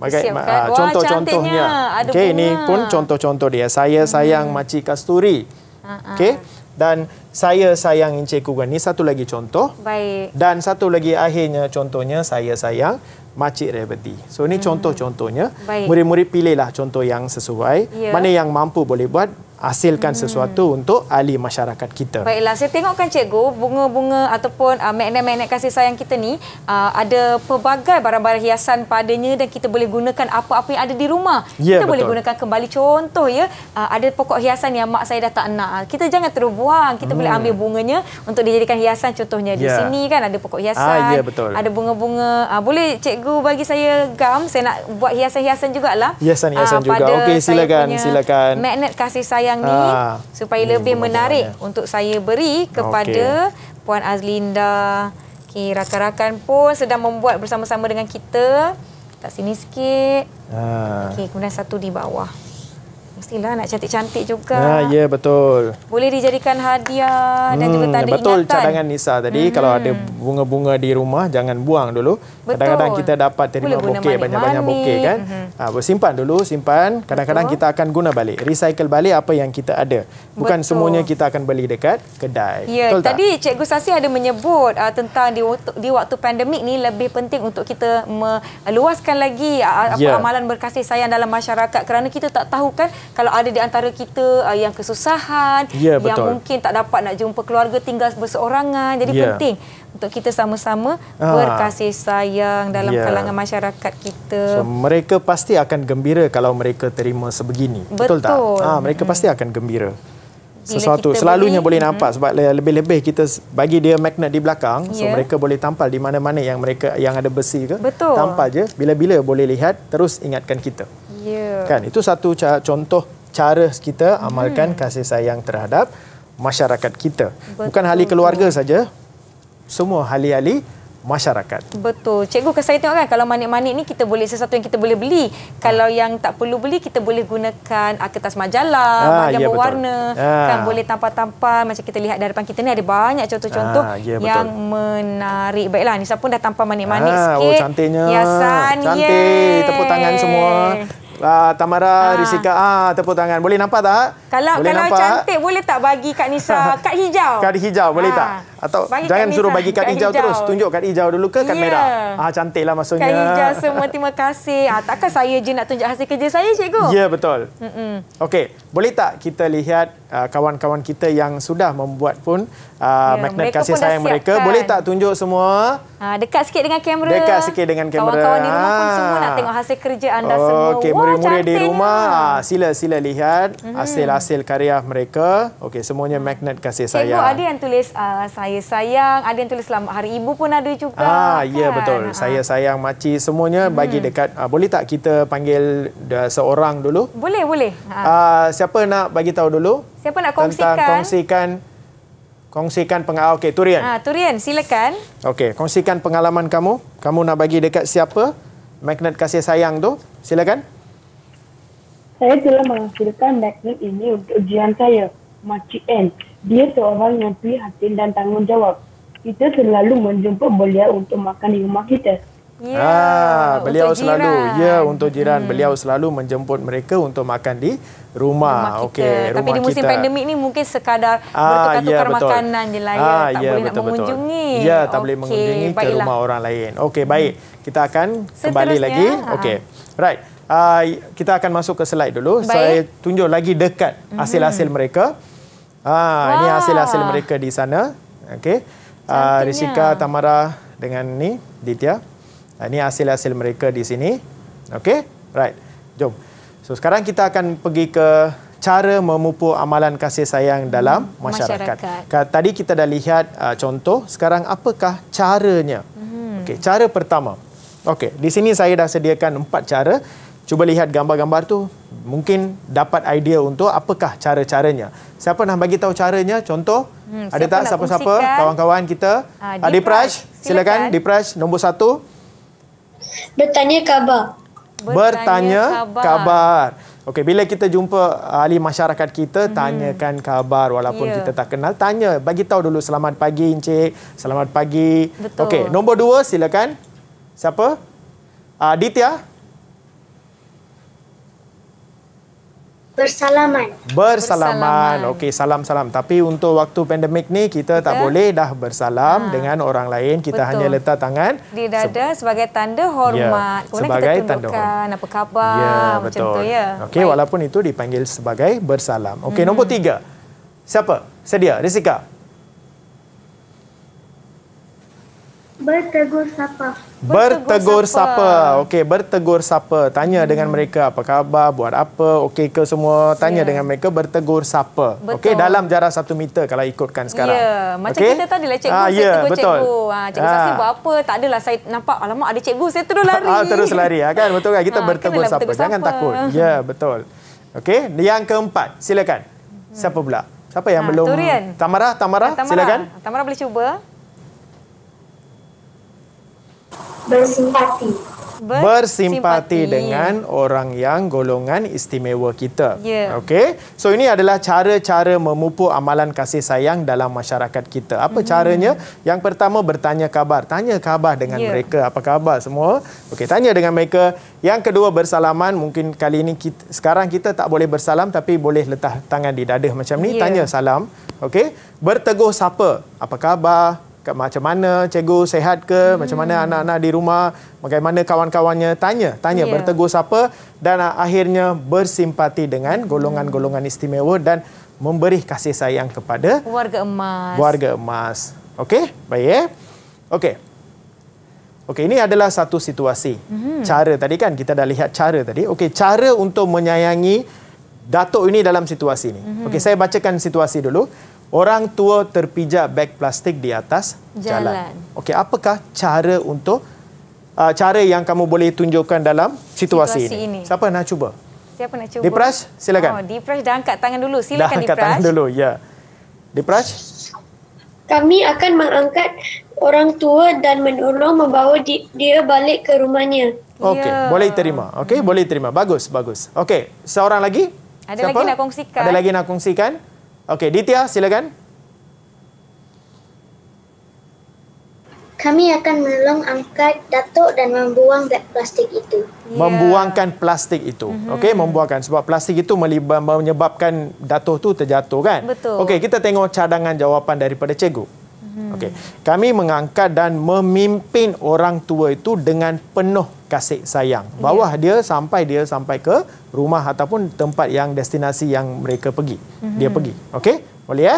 bagai ha, contoh-contohnya. Okey ini pun contoh-contoh dia. Saya mhm. sayang mm -hmm. Makcik Kasturi. Uh -huh. Okey. Dan saya sayang Encik Kugan. Ini satu lagi contoh. Baik. Dan satu lagi akhirnya contohnya saya sayang makcik Rebeti. So ini hmm. contoh-contohnya. Murid-murid pilihlah contoh yang sesuai. Yeah. Mana yang mampu boleh buat, hasilkan hmm. sesuatu untuk ahli masyarakat kita. Baiklah, saya tengokkan cikgu, bunga-bunga ataupun uh, magnet-magnet kasih sayang kita ni uh, ada pelbagai barang-barang hiasan padanya dan kita boleh gunakan apa-apa yang ada di rumah. Ya, kita betul. boleh gunakan kembali. Contoh ya, uh, ada pokok hiasan yang mak saya dah tak nak. Kita jangan terus buang. Kita hmm. boleh ambil bunganya untuk dijadikan hiasan contohnya. Di ya. sini kan ada pokok hiasan. Ah, ya, betul. Ada bunga-bunga. Uh, boleh cikgu bagi saya gam? Saya nak buat hiasan-hiasan jugalah. Hiasan-hiasan uh, juga. Okey, silakan. silakan. Magnet kasih sayang yang ni ha. supaya hmm, lebih menarik ya. untuk saya beri kepada okay. Puan Azlinda. Okey, rakan-rakan pun sedang membuat bersama-sama dengan kita. tak sini sikit. Ha. Okey, kemudian satu di bawah. Mestilah nak cantik-cantik juga. Ha, ya, yeah, betul. Boleh dijadikan hadiah hmm, dan juga hmm, tanda betul ingatan. Betul cadangan Nisa tadi. Hmm. Kalau ada bunga-bunga di rumah, jangan buang dulu. Kadang-kadang kita dapat terima bokeh, banyak-banyak bokeh kan. Hmm. Ha, simpan dulu, simpan. Kadang-kadang kita akan guna balik. Recycle balik apa yang kita ada. Bukan betul. semuanya kita akan beli dekat kedai. Ya, betul tadi tak? Cikgu Sasi ada menyebut uh, tentang di waktu, di waktu pandemik ni lebih penting untuk kita meluaskan lagi uh, yeah. Uh, ya. amalan berkasih sayang dalam masyarakat kerana kita tak tahu kan kalau ada di antara kita uh, yang kesusahan, yeah, yang betul. mungkin tak dapat nak jumpa keluarga, tinggal berseorangan. Jadi yeah. penting untuk kita sama-sama ah. berkasih sayang dalam yeah. kalangan masyarakat kita. So, mereka pasti akan gembira kalau mereka terima sebegini. Betul, betul tak? Ah, mereka hmm. pasti akan gembira. Sesuatu selalunya boleh, boleh nampak sebab lebih-lebih kita bagi dia magnet di belakang yeah. so ya. mereka boleh tampal di mana-mana yang mereka yang ada besi ke Betul. tampal je bila-bila boleh lihat terus ingatkan kita Yeah. Kan itu satu contoh cara kita amalkan hmm. kasih sayang terhadap masyarakat kita. Betul. Bukan ahli keluarga saja. Semua ahli-ahli masyarakat. Betul. Cikgu kan saya tengok kan kalau manik-manik ni kita boleh sesuatu yang kita boleh beli. Ha. Kalau ah. yang tak perlu beli kita boleh gunakan ah, kertas majalah, ha, majalah ya, berwarna. Ha. Kan boleh tampal-tampal macam kita lihat di depan kita ni ada banyak contoh-contoh ha, ya, yang betul. menarik. Baiklah Nisa pun dah tampal manik-manik ha. sikit. Oh cantiknya. Hiasan. Cantik. Yeay. Tepuk tangan semua. Ah, Tamara, ha. Ah. Risika, ah, tepuk tangan. Boleh nampak tak? Kalau boleh kalau nampak? cantik, boleh tak bagi Kak Nisa kad hijau? Kad hijau, boleh ha. tak? Atau bagi jangan suruh bagi kad hijau, hijau terus. Tunjuk kad hijau dulu ke kad yeah. merah. Ah cantiklah maksudnya. Kad hijau semua terima kasih. Ah takkan saya je nak tunjuk hasil kerja saya cikgu? Ya yeah, betul. Mm -mm. Okey, boleh tak kita lihat ah, kawan-kawan uh, kita yang sudah membuat pun uh, ah, yeah, ya, magnet kasih sayang mereka. Boleh tak tunjuk semua? Ah dekat sikit dengan kamera. Dekat sikit dengan kamera. Kawan-kawan di rumah ah. pun semua nak tengok hasil kerja anda oh, semua. Okey, murid-murid di rumah sila-sila ah, lihat hasil-hasil mm -hmm. karya mereka. Okey, semuanya magnet kasih sayang. Cikgu ada yang tulis uh, saya saya sayang ada yang tulis selamat hari ibu pun ada juga ah ya, kan? ya betul ha. saya sayang makcik semuanya hmm. bagi dekat uh, boleh tak kita panggil uh, seorang dulu boleh boleh ha. uh, siapa nak bagi tahu dulu siapa nak kongsikan tentang kongsikan kongsikan pengalaman okey turian ha, turian silakan okey kongsikan pengalaman kamu kamu nak bagi dekat siapa magnet kasih sayang tu silakan saya telah menghasilkan magnet ini untuk ujian saya, Makcik N dia seorang yang prihatin dan tanggungjawab. Kita selalu menjumpa beliau untuk makan di rumah kita. Ya, ah, beliau untuk selalu. Jiran. Ya, hmm. untuk jiran hmm. beliau selalu menjemput mereka untuk makan di rumah. rumah Okey, rumah kita. Tapi di musim pandemik ni mungkin sekadar ah, bertukar-tukar ya, makanan jelah ya, ah, tak ya, boleh betul, nak mengunjungi. Ya, tak okay, boleh mengunjungi baiklah. rumah orang lain. Okey, baik. Hmm. Kita akan Seterusnya, kembali lagi. Ha. Okey. Right. Uh, kita akan masuk ke slide dulu. Baik. Saya tunjuk lagi dekat mhm. hasil-hasil mereka. Ha, ah, wow. ini hasil-hasil mereka di sana. okay. Uh, ah, Risika Tamara dengan ni Ditya. Uh, ini hasil-hasil mereka di sini. okay, Right. Jom. So sekarang kita akan pergi ke cara memupuk amalan kasih sayang dalam hmm, masyarakat. masyarakat. Tadi kita dah lihat uh, contoh, sekarang apakah caranya? Hmm. Okey, cara pertama. Okay, di sini saya dah sediakan empat cara. Cuba lihat gambar-gambar tu, mungkin dapat idea untuk apakah cara-caranya. Siapa nak bagi tahu caranya? Contoh, hmm, ada tak siapa-siapa kawan-kawan kita? Uh, Dipraj, silakan Dipraj nombor satu. Bertanya kabar. Bertanya kabar. Okey, bila kita jumpa ahli masyarakat kita, hmm. tanyakan kabar walaupun yeah. kita tak kenal. Tanya, bagi tahu dulu selamat pagi Encik, selamat pagi. Okey, nombor dua silakan. Siapa? Aditya. Ah, uh, Bersalaman. Bersalaman. bersalaman. Okey, salam-salam. Tapi untuk waktu pandemik ni kita Betul. tak boleh dah bersalam ha. dengan orang lain. Kita Betul. hanya letak tangan di dada Se sebagai tanda hormat. Ya. sebagai kita tunjukkan tanda apa khabar ya, macam Betul. tu ya. Okey, walaupun itu dipanggil sebagai bersalam. Okey, hmm. nombor tiga. Siapa? Sedia, Risika. Bertegur sapa. Bertegur sapa. Okey, bertegur sapa. Tanya hmm. dengan mereka apa khabar, buat apa, okey ke semua. Tanya yeah. dengan mereka bertegur sapa. Okey, dalam jarak satu meter kalau ikutkan sekarang. Ya, yeah. macam okay? kita tadi lah cikgu, ah, saya yeah, tegur betul. cikgu. Ha, cikgu ah. saksi buat apa, tak adalah saya nampak, alamak ada cikgu, saya terus lari. ah, terus lari, ha, kan? betul kan? Kita ha, bertegur, lah sapa. bertegur sapa. Jangan takut. Ya, yeah, betul. Okey, yang keempat, silakan. Siapa pula? Siapa yang ha, belum? Turian. Tamara, Tamara, Tamara. silakan. Tamara boleh cuba. bersimpati. Bersimpati, bersimpati dengan orang yang golongan istimewa kita. Yeah. Okey. So ini adalah cara-cara memupuk amalan kasih sayang dalam masyarakat kita. Apa mm-hmm. caranya? Yang pertama bertanya khabar. Tanya khabar dengan yeah. mereka, apa khabar semua? Okey, tanya dengan mereka. Yang kedua bersalaman. Mungkin kali ini kita, sekarang kita tak boleh bersalam tapi boleh letak tangan di dada macam ni, yeah. tanya salam. Okey. Bertegur sapa? Apa khabar? macam mana cikgu sehat ke hmm. macam mana hmm. anak-anak di rumah bagaimana kawan-kawannya tanya tanya yeah. bertegur siapa dan akhirnya bersimpati dengan hmm. golongan-golongan istimewa dan memberi kasih sayang kepada warga emas warga emas okey baik eh? okey okey ini adalah satu situasi hmm. cara tadi kan kita dah lihat cara tadi okey cara untuk menyayangi datuk ini dalam situasi ini hmm. okey saya bacakan situasi dulu Orang tua terpijak beg plastik di atas jalan. jalan. Okey, apakah cara untuk uh, cara yang kamu boleh tunjukkan dalam situasi, situasi ini? ini? Siapa nak cuba? Siapa nak cuba? Dipras, silakan. Oh, Dipras dah angkat tangan dulu. Silakan Dipras. Dah angkat tangan dulu, ya. Dipras? Kami akan mengangkat orang tua dan menolong membawa di, dia balik ke rumahnya. Okey, yeah. boleh terima. Okey, hmm. boleh terima. Bagus, bagus. Okey, seorang lagi? Ada Siapa? lagi nak kongsikan? Ada lagi nak kongsikan? Okey, Ditya silakan. Kami akan menolong angkat datuk dan membuang plastik itu. Yeah. Membuangkan plastik itu. Mm-hmm. Okey, membuangkan sebab plastik itu menyebabkan datuk tu terjatuh kan? Betul. Okey, kita tengok cadangan jawapan daripada cikgu. Mhm. Okey. Kami mengangkat dan memimpin orang tua itu dengan penuh kasih sayang. Ya. Bawah yeah. dia sampai dia sampai ke rumah ataupun tempat yang destinasi yang mereka pergi. Mm -hmm. Dia pergi. Okey? Boleh ya?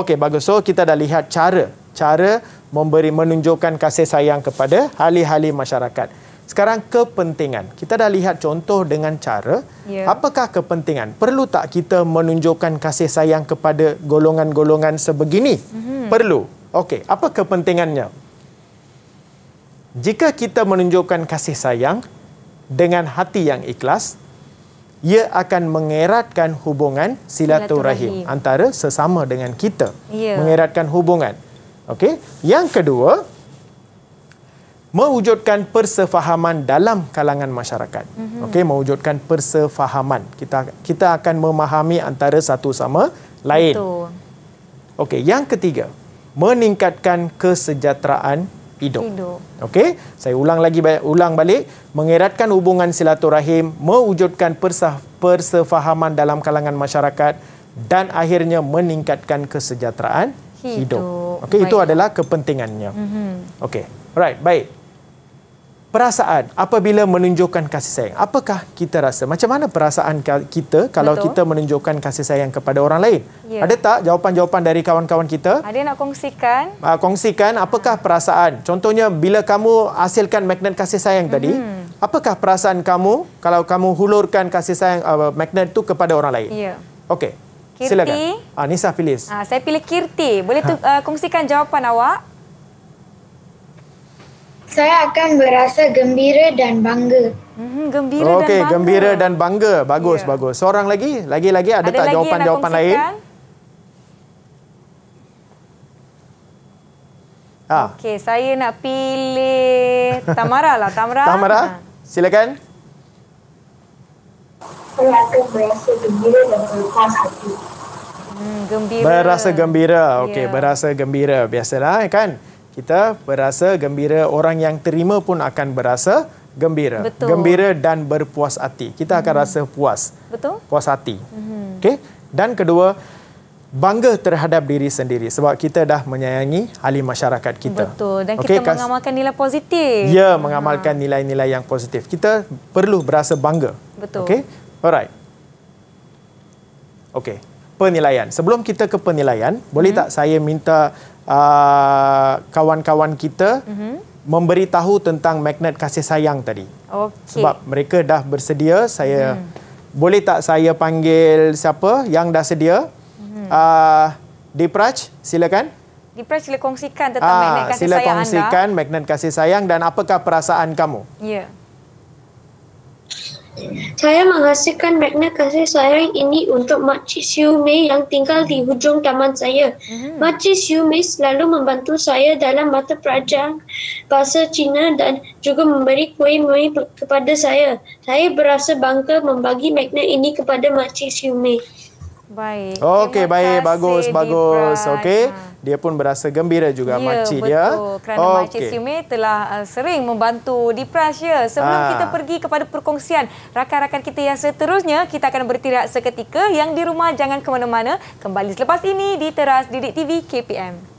Okey, bagus. So, kita dah lihat cara. Cara memberi menunjukkan kasih sayang kepada ahli-ahli masyarakat. Sekarang, kepentingan. Kita dah lihat contoh dengan cara. Yeah. Apakah kepentingan? Perlu tak kita menunjukkan kasih sayang kepada golongan-golongan sebegini? Mm -hmm. Perlu. Okey, apa kepentingannya? jika kita menunjukkan kasih sayang dengan hati yang ikhlas, ia akan mengeratkan hubungan silaturahim, silaturahim. antara sesama dengan kita. Ya. Mengeratkan hubungan. Okey. Yang kedua, mewujudkan persefahaman dalam kalangan masyarakat. Mm-hmm. Okey, mewujudkan persefahaman. Kita kita akan memahami antara satu sama lain. Betul. Okey, yang ketiga, meningkatkan kesejahteraan hidup. hidup. Okey, saya ulang lagi ulang balik mengeratkan hubungan silaturahim, mewujudkan persefahaman dalam kalangan masyarakat dan akhirnya meningkatkan kesejahteraan hidup. hidup. Okey, itu adalah kepentingannya. Mm Okey, right, baik perasaan apabila menunjukkan kasih sayang apakah kita rasa macam mana perasaan kita kalau Betul. kita menunjukkan kasih sayang kepada orang lain yeah. ada tak jawapan-jawapan dari kawan-kawan kita ada nak kongsikan uh, kongsikan apakah ah. perasaan contohnya bila kamu hasilkan magnet kasih sayang tadi mm -hmm. apakah perasaan kamu kalau kamu hulurkan kasih sayang uh, magnet tu kepada orang lain ya yeah. okey silakan ah nisa pilih uh, saya pilih kirti boleh tu, uh, kongsikan jawapan awak saya akan berasa gembira dan bangga. Hmm, gembira okay, dan bangga. Okey, gembira dan bangga. Bagus, yeah. bagus. Seorang lagi? Lagi-lagi ada, ada tak jawapan-jawapan lain? Ha. Okey, saya nak pilih Tamara lah. Tamara. Tamara, ha. silakan. Saya akan berasa gembira dan berlepas hati. Hmm, gembira. Berasa gembira. Okey, yeah. berasa gembira. Biasalah eh, kan? kita berasa gembira orang yang terima pun akan berasa gembira Betul. gembira dan berpuas hati kita akan hmm. rasa puas Betul. puas hati hmm. okey dan kedua bangga terhadap diri sendiri sebab kita dah menyayangi ahli masyarakat kita. Betul dan okay, kita mengamalkan nilai positif. Ya, ha. mengamalkan nilai-nilai yang positif. Kita perlu berasa bangga. Betul. Okay. Alright. Okay. Penilaian. Sebelum kita ke penilaian, boleh hmm. tak saya minta Uh, kawan-kawan uh, kita mm-hmm. memberitahu tentang magnet kasih sayang tadi. Okay. Sebab mereka dah bersedia, saya mm. boleh tak saya panggil siapa yang dah sedia? Ah mm. uh, Dipraj, silakan. Dipraj sila kongsikan tentang uh, magnet kasih sayang kongsikan anda. Sila kongsikan magnet kasih sayang dan apakah perasaan kamu? Ya. Yeah. Saya menghasilkan makna kasih sayang ini untuk Makcik Siu Mei yang tinggal di hujung taman saya. Mm-hmm. Makcik Siu Mei selalu membantu saya dalam mata pelajaran bahasa Cina dan juga memberi kuih mui kepada saya. Saya berasa bangga membagi makna ini kepada Makcik Siu Mei. Baik. Okey, baik. Bagus, bagus. Okey. Ya. Dia pun berasa gembira juga ya, makcik dia. betul. Kerana okay. makcik Sime telah uh, sering membantu di Pras, ya. Sebelum Aa. Ah. kita pergi kepada perkongsian rakan-rakan kita yang seterusnya, kita akan bertirak seketika yang di rumah jangan ke mana-mana. Kembali selepas ini di teras Didik TV KPM.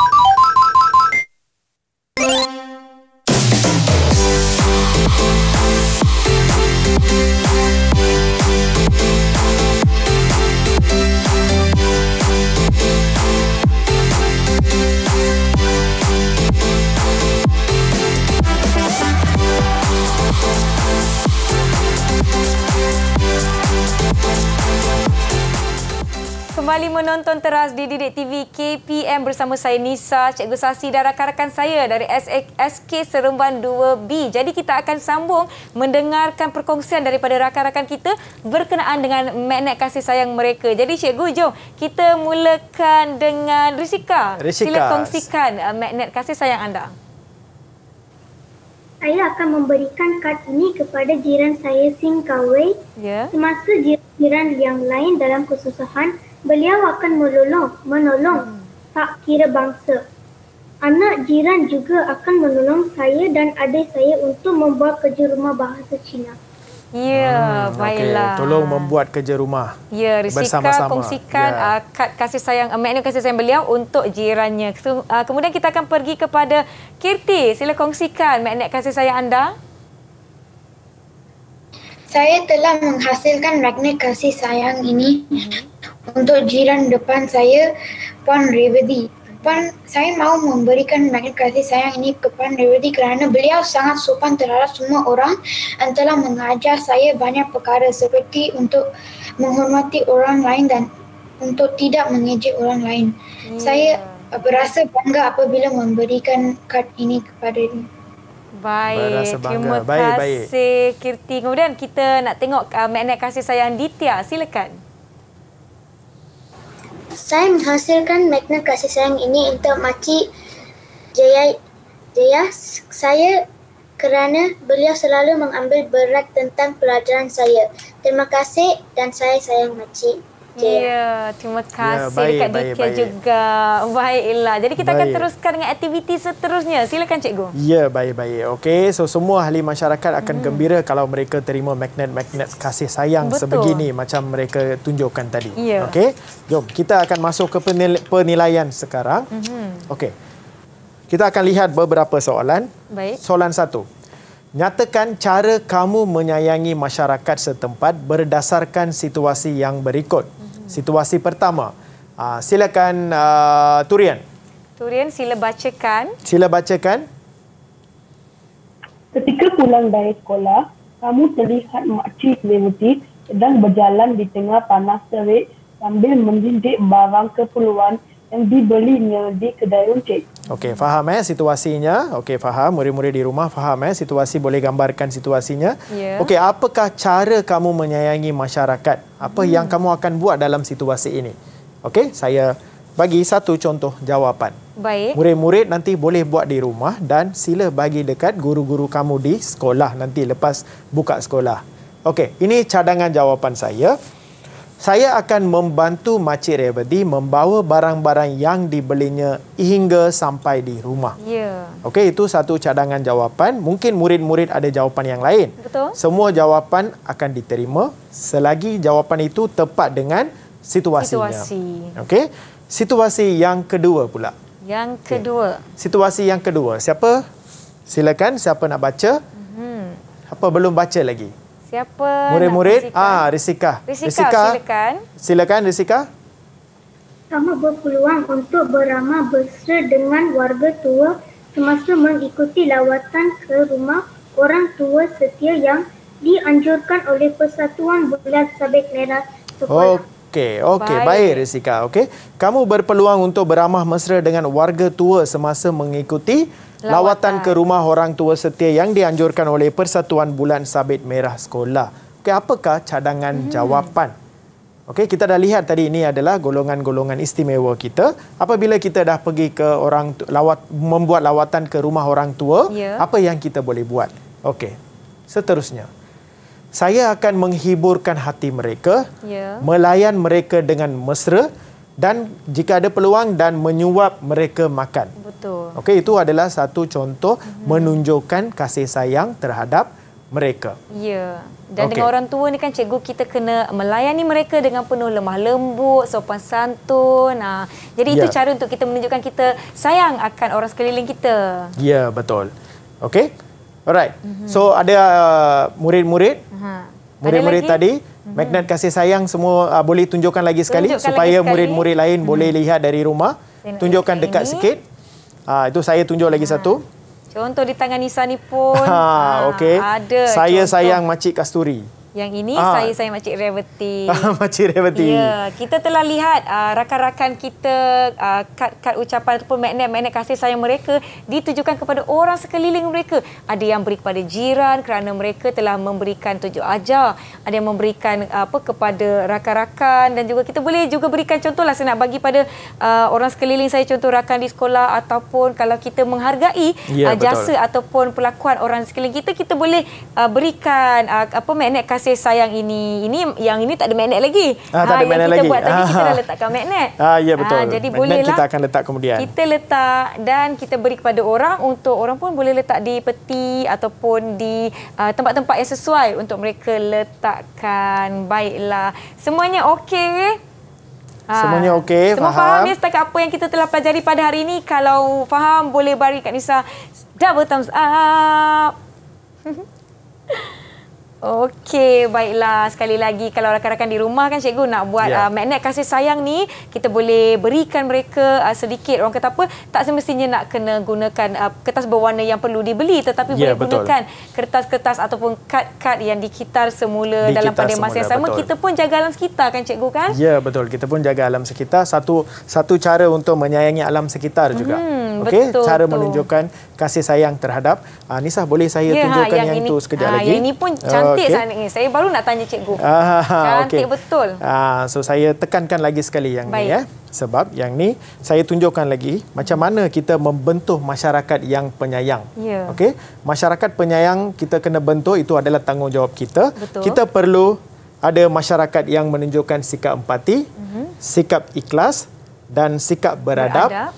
kembali menonton teras di Didik TV KPM bersama saya Nisa, Cikgu Sasi dan rakan-rakan saya dari SK Seremban 2B. Jadi kita akan sambung mendengarkan perkongsian daripada rakan-rakan kita berkenaan dengan magnet kasih sayang mereka. Jadi Cikgu, jom kita mulakan dengan Rishika. Rishika. Sila kongsikan uh, magnet kasih sayang anda. Saya akan memberikan kad ini kepada jiran saya Sing yeah. semasa jiran-jiran yang lain dalam kesusahan beliau akan menolong, menolong tak hmm. kira bangsa. Anak jiran juga akan menolong saya dan adik saya untuk membuat kerja rumah bahasa Cina. Ya, hmm, baiklah. Okay. Tolong membuat kerja rumah. Ya, risikan kongsikan ya. Uh, kasih sayang uh, maknanya kasih sayang beliau untuk jirannya. So, uh, ah, kemudian kita akan pergi kepada Kirti. Sila kongsikan maknanya kasih sayang anda. Saya telah menghasilkan magnet kasih sayang ini hmm untuk jiran depan saya Puan Revedi. Puan, saya mahu memberikan banyak kasih sayang ini kepada Revedi kerana beliau sangat sopan terhadap semua orang dan telah mengajar saya banyak perkara seperti untuk menghormati orang lain dan untuk tidak mengejek orang lain. Hmm. Saya berasa bangga apabila memberikan kad ini kepada dia. Baik, terima kasih baik, baik. Kirti. Kemudian kita nak tengok uh, makna kasih sayang Ditya. Silakan saya menghasilkan makna kasih sayang ini untuk makcik Jaya Jaya saya kerana beliau selalu mengambil berat tentang pelajaran saya. Terima kasih dan saya sayang makcik. Ya, yeah, terima ya, kasih yeah, baik, dekat DK juga. Baiklah. Jadi kita baik. akan teruskan dengan aktiviti seterusnya. Silakan cikgu. Ya, yeah, baik-baik. Okey, so semua ahli masyarakat akan hmm. gembira kalau mereka terima magnet-magnet kasih sayang Betul. sebegini macam mereka tunjukkan tadi. Yeah. Okey. Jom, kita akan masuk ke penil penilaian sekarang. Mm -hmm. Okey. Kita akan lihat beberapa soalan. Baik. Soalan satu. Nyatakan cara kamu menyayangi masyarakat setempat berdasarkan situasi yang berikut. Mm situasi pertama. Uh, silakan uh, Turian. Turian, sila bacakan. Sila bacakan. Ketika pulang dari sekolah, kamu terlihat makcik lewati sedang berjalan di tengah panas terik sambil mendidik barang keperluan yang dibelinya di kedai Encik. Okey, faham eh situasinya. Okey, faham. Murid-murid di rumah faham eh situasi boleh gambarkan situasinya. Yeah. Okey, apakah cara kamu menyayangi masyarakat? Apa hmm. yang kamu akan buat dalam situasi ini? Okey, saya bagi satu contoh jawapan. Baik. Murid-murid nanti boleh buat di rumah dan sila bagi dekat guru-guru kamu di sekolah nanti lepas buka sekolah. Okey, ini cadangan jawapan saya saya akan membantu Makcik Rebedi membawa barang-barang yang dibelinya hingga sampai di rumah. Ya. Okey, itu satu cadangan jawapan. Mungkin murid-murid ada jawapan yang lain. Betul. Semua jawapan akan diterima selagi jawapan itu tepat dengan situasinya. Situasi. Okey. Situasi yang kedua pula. Yang kedua. Okay. Situasi yang kedua. Siapa? Silakan, siapa nak baca? -hmm. Apa belum baca lagi? Siapa Murid-murid, ah, Risika. Risika. Risika, silakan. Silakan, Risika. Sama berpeluang untuk berama bersera dengan warga tua semasa mengikuti lawatan ke rumah orang tua setia yang dianjurkan oleh Persatuan Bulan Sabit Merah Sekolah. Oh. Okey, okey, baik Rizika. Okey. Kamu berpeluang untuk beramah mesra dengan warga tua semasa mengikuti lawatan. lawatan ke rumah orang tua setia yang dianjurkan oleh Persatuan Bulan Sabit Merah Sekolah. Okey, apakah cadangan hmm. jawapan? Okey, kita dah lihat tadi ini adalah golongan-golongan istimewa kita. Apabila kita dah pergi ke orang lawat membuat lawatan ke rumah orang tua, yeah. apa yang kita boleh buat? Okey. Seterusnya saya akan menghiburkan hati mereka, ya. melayan mereka dengan mesra dan jika ada peluang dan menyuap mereka makan. Betul. Okey, itu adalah satu contoh mm -hmm. menunjukkan kasih sayang terhadap mereka. Ya. Dan okay. dengan orang tua ni kan cikgu kita kena melayani mereka dengan penuh lemah lembut, sopan santun. Ha. Jadi ya. itu cara untuk kita menunjukkan kita sayang akan orang sekeliling kita. Ya, betul. Okey. Alright. Mm -hmm. So ada murid-murid. Uh, murid-murid tadi. Mm -hmm. Magnet kasih sayang semua uh, boleh tunjukkan lagi sekali. Tunjukkan supaya murid-murid lain mm -hmm. boleh lihat dari rumah. Sini tunjukkan sini. dekat sikit. Uh, itu saya tunjuk lagi ha. satu. Contoh di tangan Nisa ni pun. Ha, ah, okay. ada. Saya contoh. sayang Makcik Kasturi. Yang ini ah. saya saya Makcik Reverty. Ah, Makcik Reverty. Ya, kita telah lihat ah, rakan-rakan uh, kita ah, kad-kad uh, ucapan ataupun magnet-magnet kasih sayang mereka ditujukan kepada orang sekeliling mereka. Ada yang beri kepada jiran kerana mereka telah memberikan tujuh ajar. Ada yang memberikan uh, apa kepada rakan-rakan dan juga kita boleh juga berikan contohlah saya nak bagi pada uh, orang sekeliling saya contoh rakan di sekolah ataupun kalau kita menghargai ya, uh, jasa betul. ataupun perlakuan orang sekeliling kita kita boleh uh, berikan uh, apa magnet kasih kasih sayang ini. Ini yang ini tak ada magnet lagi. Ah, tak ada ha, magnet lagi. Kita buat tadi ah. kita dah letakkan magnet. Ah, ya betul. Ah, jadi magnet bolehlah. kita akan letak kemudian. Kita letak dan kita beri kepada orang untuk orang pun boleh letak di peti ataupun di ah, tempat-tempat uh, yang sesuai untuk mereka letakkan. Baiklah. Semuanya okey. Ah, Semuanya okey, Semua faham ya setakat apa yang kita telah pelajari pada hari ini. Kalau faham, boleh bagi Kak Nisa double thumbs up. Okey, baiklah. Sekali lagi kalau rakan-rakan di rumah kan cikgu nak buat yeah. uh, magnet kasih sayang ni, kita boleh berikan mereka uh, sedikit. Orang kata apa, tak semestinya nak kena gunakan uh, kertas berwarna yang perlu dibeli tetapi yeah, boleh betul. gunakan kertas-kertas ataupun kad-kad yang dikitar semula dikitar dalam pada masa yang sama. Betul. Kita pun jaga alam sekitar kan cikgu kan? Ya, yeah, betul. Kita pun jaga alam sekitar. Satu satu cara untuk menyayangi alam sekitar mm-hmm. juga. Hmm okay? betul cara tu. menunjukkan kasih sayang terhadap uh, ah, Nisa boleh saya yeah, tunjukkan yang, yang ini, tu sekejap ha, lagi yang ini pun cantik uh, okay. sangat ni saya baru nak tanya cikgu uh, cantik okay. betul uh, so saya tekankan lagi sekali yang Baik. ni ya sebab yang ni saya tunjukkan lagi macam mana kita membentuk masyarakat yang penyayang yeah. okey masyarakat penyayang kita kena bentuk itu adalah tanggungjawab kita betul. kita perlu ada masyarakat yang menunjukkan sikap empati, mm -hmm. sikap ikhlas dan sikap beradab, beradab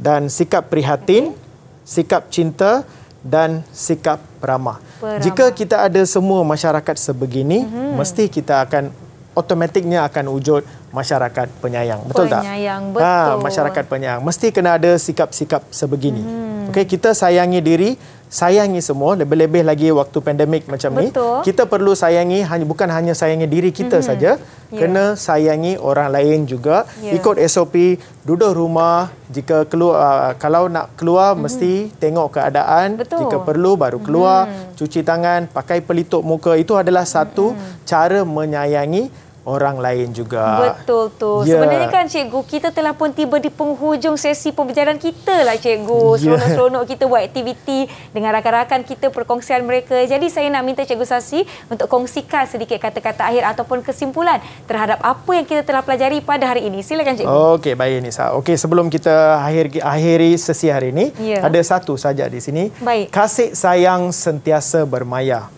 dan sikap prihatin, sikap cinta dan sikap ramah. Jika kita ada semua masyarakat sebegini, mm-hmm. mesti kita akan otomatiknya akan wujud masyarakat penyayang. Betul penyayang, tak? Penyayang, ha, betul. Ha, masyarakat penyayang. Mesti kena ada sikap-sikap sebegini. Mm-hmm. Okay, kita sayangi diri, sayangi semua, lebih-lebih lagi waktu pandemik macam Betul. ni. Kita perlu sayangi bukan hanya sayangi diri kita mm-hmm. saja, yeah. kena sayangi orang lain juga. Yeah. Ikut SOP, duduk rumah, jika keluar uh, kalau nak keluar mm-hmm. mesti tengok keadaan, Betul. jika perlu baru mhm. keluar, mm-hmm. cuci tangan, pakai pelitup muka. Itu adalah satu mm-hmm. cara menyayangi orang lain juga. Betul tu. Ya. Sebenarnya kan cikgu, kita telah pun tiba di penghujung sesi pembelajaran kita lah cikgu. Ya. Seronok-seronok kita buat aktiviti dengan rakan-rakan kita, perkongsian mereka. Jadi saya nak minta cikgu Sasi untuk kongsikan sedikit kata-kata akhir ataupun kesimpulan terhadap apa yang kita telah pelajari pada hari ini. Silakan cikgu. Okey, baik Nisa. Okey, sebelum kita akhir akhiri sesi hari ini, ya. ada satu saja di sini. Baik. Kasih sayang sentiasa bermaya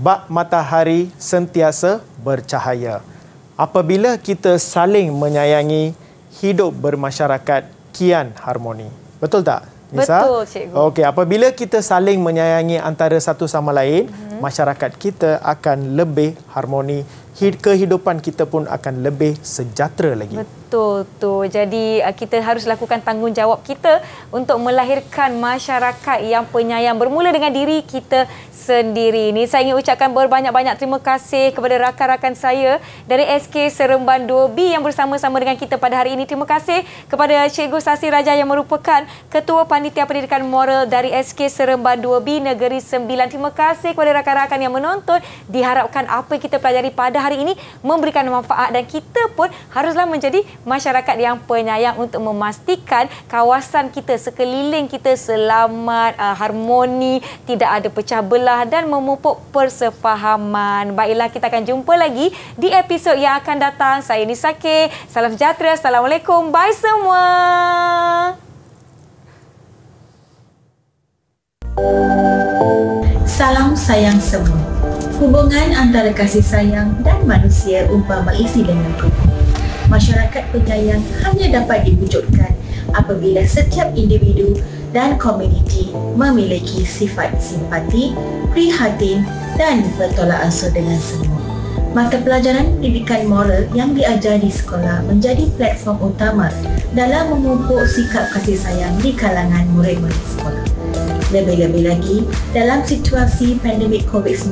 bak matahari sentiasa bercahaya. Apabila kita saling menyayangi, hidup bermasyarakat kian harmoni. Betul tak, Nisa? Betul, Cikgu. Okey, apabila kita saling menyayangi antara satu sama lain, hmm. masyarakat kita akan lebih harmoni kehidupan kita pun akan lebih sejahtera lagi. Betul tu. Jadi uh, kita harus lakukan tanggungjawab kita untuk melahirkan masyarakat yang penyayang bermula dengan diri kita sendiri. Ini saya ingin ucapkan berbanyak-banyak terima kasih kepada rakan-rakan saya dari SK Seremban 2B yang bersama-sama dengan kita pada hari ini. Terima kasih kepada Cikgu Sasi Raja yang merupakan Ketua Panitia Pendidikan Moral dari SK Seremban 2B Negeri Sembilan. Terima kasih kepada rakan-rakan yang menonton. Diharapkan apa yang kita pelajari pada hari ini memberikan manfaat dan kita pun haruslah menjadi masyarakat yang penyayang untuk memastikan kawasan kita sekeliling kita selamat, uh, harmoni, tidak ada pecah belah dan memupuk persefahaman. Baiklah kita akan jumpa lagi di episod yang akan datang. Saya Nisa K. Salam sejahtera. Assalamualaikum. Bye semua. Salam sayang semua. Hubungan antara kasih sayang dan manusia umpama isi dengan rupa. Masyarakat penyayang hanya dapat diwujudkan apabila setiap individu dan komuniti memiliki sifat simpati, prihatin dan bertolak ansur dengan semua. Mata pelajaran pendidikan moral yang diajar di sekolah menjadi platform utama dalam memupuk sikap kasih sayang di kalangan murid-murid sekolah lebih-lebih lagi dalam situasi pandemik COVID-19.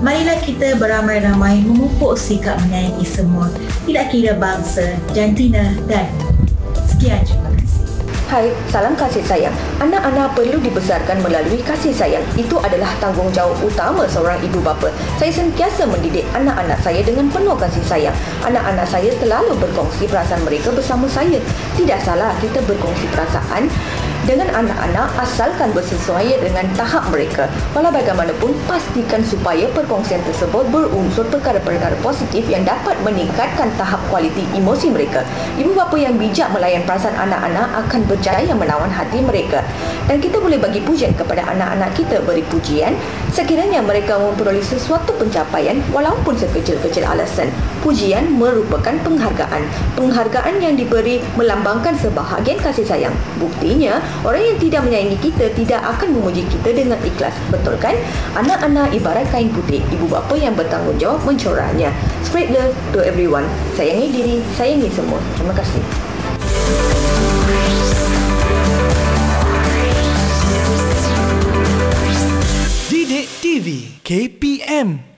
Marilah kita beramai-ramai memupuk sikap menyayangi semua, tidak kira bangsa, jantina dan sekian jumpa. Hai, salam kasih sayang. Anak-anak perlu dibesarkan melalui kasih sayang. Itu adalah tanggungjawab utama seorang ibu bapa. Saya sentiasa mendidik anak-anak saya dengan penuh kasih sayang. Anak-anak saya selalu berkongsi perasaan mereka bersama saya. Tidak salah kita berkongsi perasaan dengan anak-anak asalkan bersesuaian dengan tahap mereka. Walau bagaimanapun, pastikan supaya perkongsian tersebut berunsur perkara-perkara positif yang dapat meningkatkan tahap kualiti emosi mereka. Ibu bapa yang bijak melayan perasaan anak-anak akan berjaya menawan hati mereka. Dan kita boleh bagi pujian kepada anak-anak kita beri pujian sekiranya mereka memperoleh sesuatu pencapaian walaupun sekecil-kecil alasan. Pujian merupakan penghargaan. Penghargaan yang diberi melambangkan sebahagian kasih sayang. Buktinya, Orang yang tidak menyayangi kita tidak akan memuji kita dengan ikhlas. Betul kan? Anak-anak ibarat kain putih. Ibu bapa yang bertanggungjawab mencorahnya. Spread love to everyone. Sayangi diri, sayangi semua. Terima kasih. TV KPM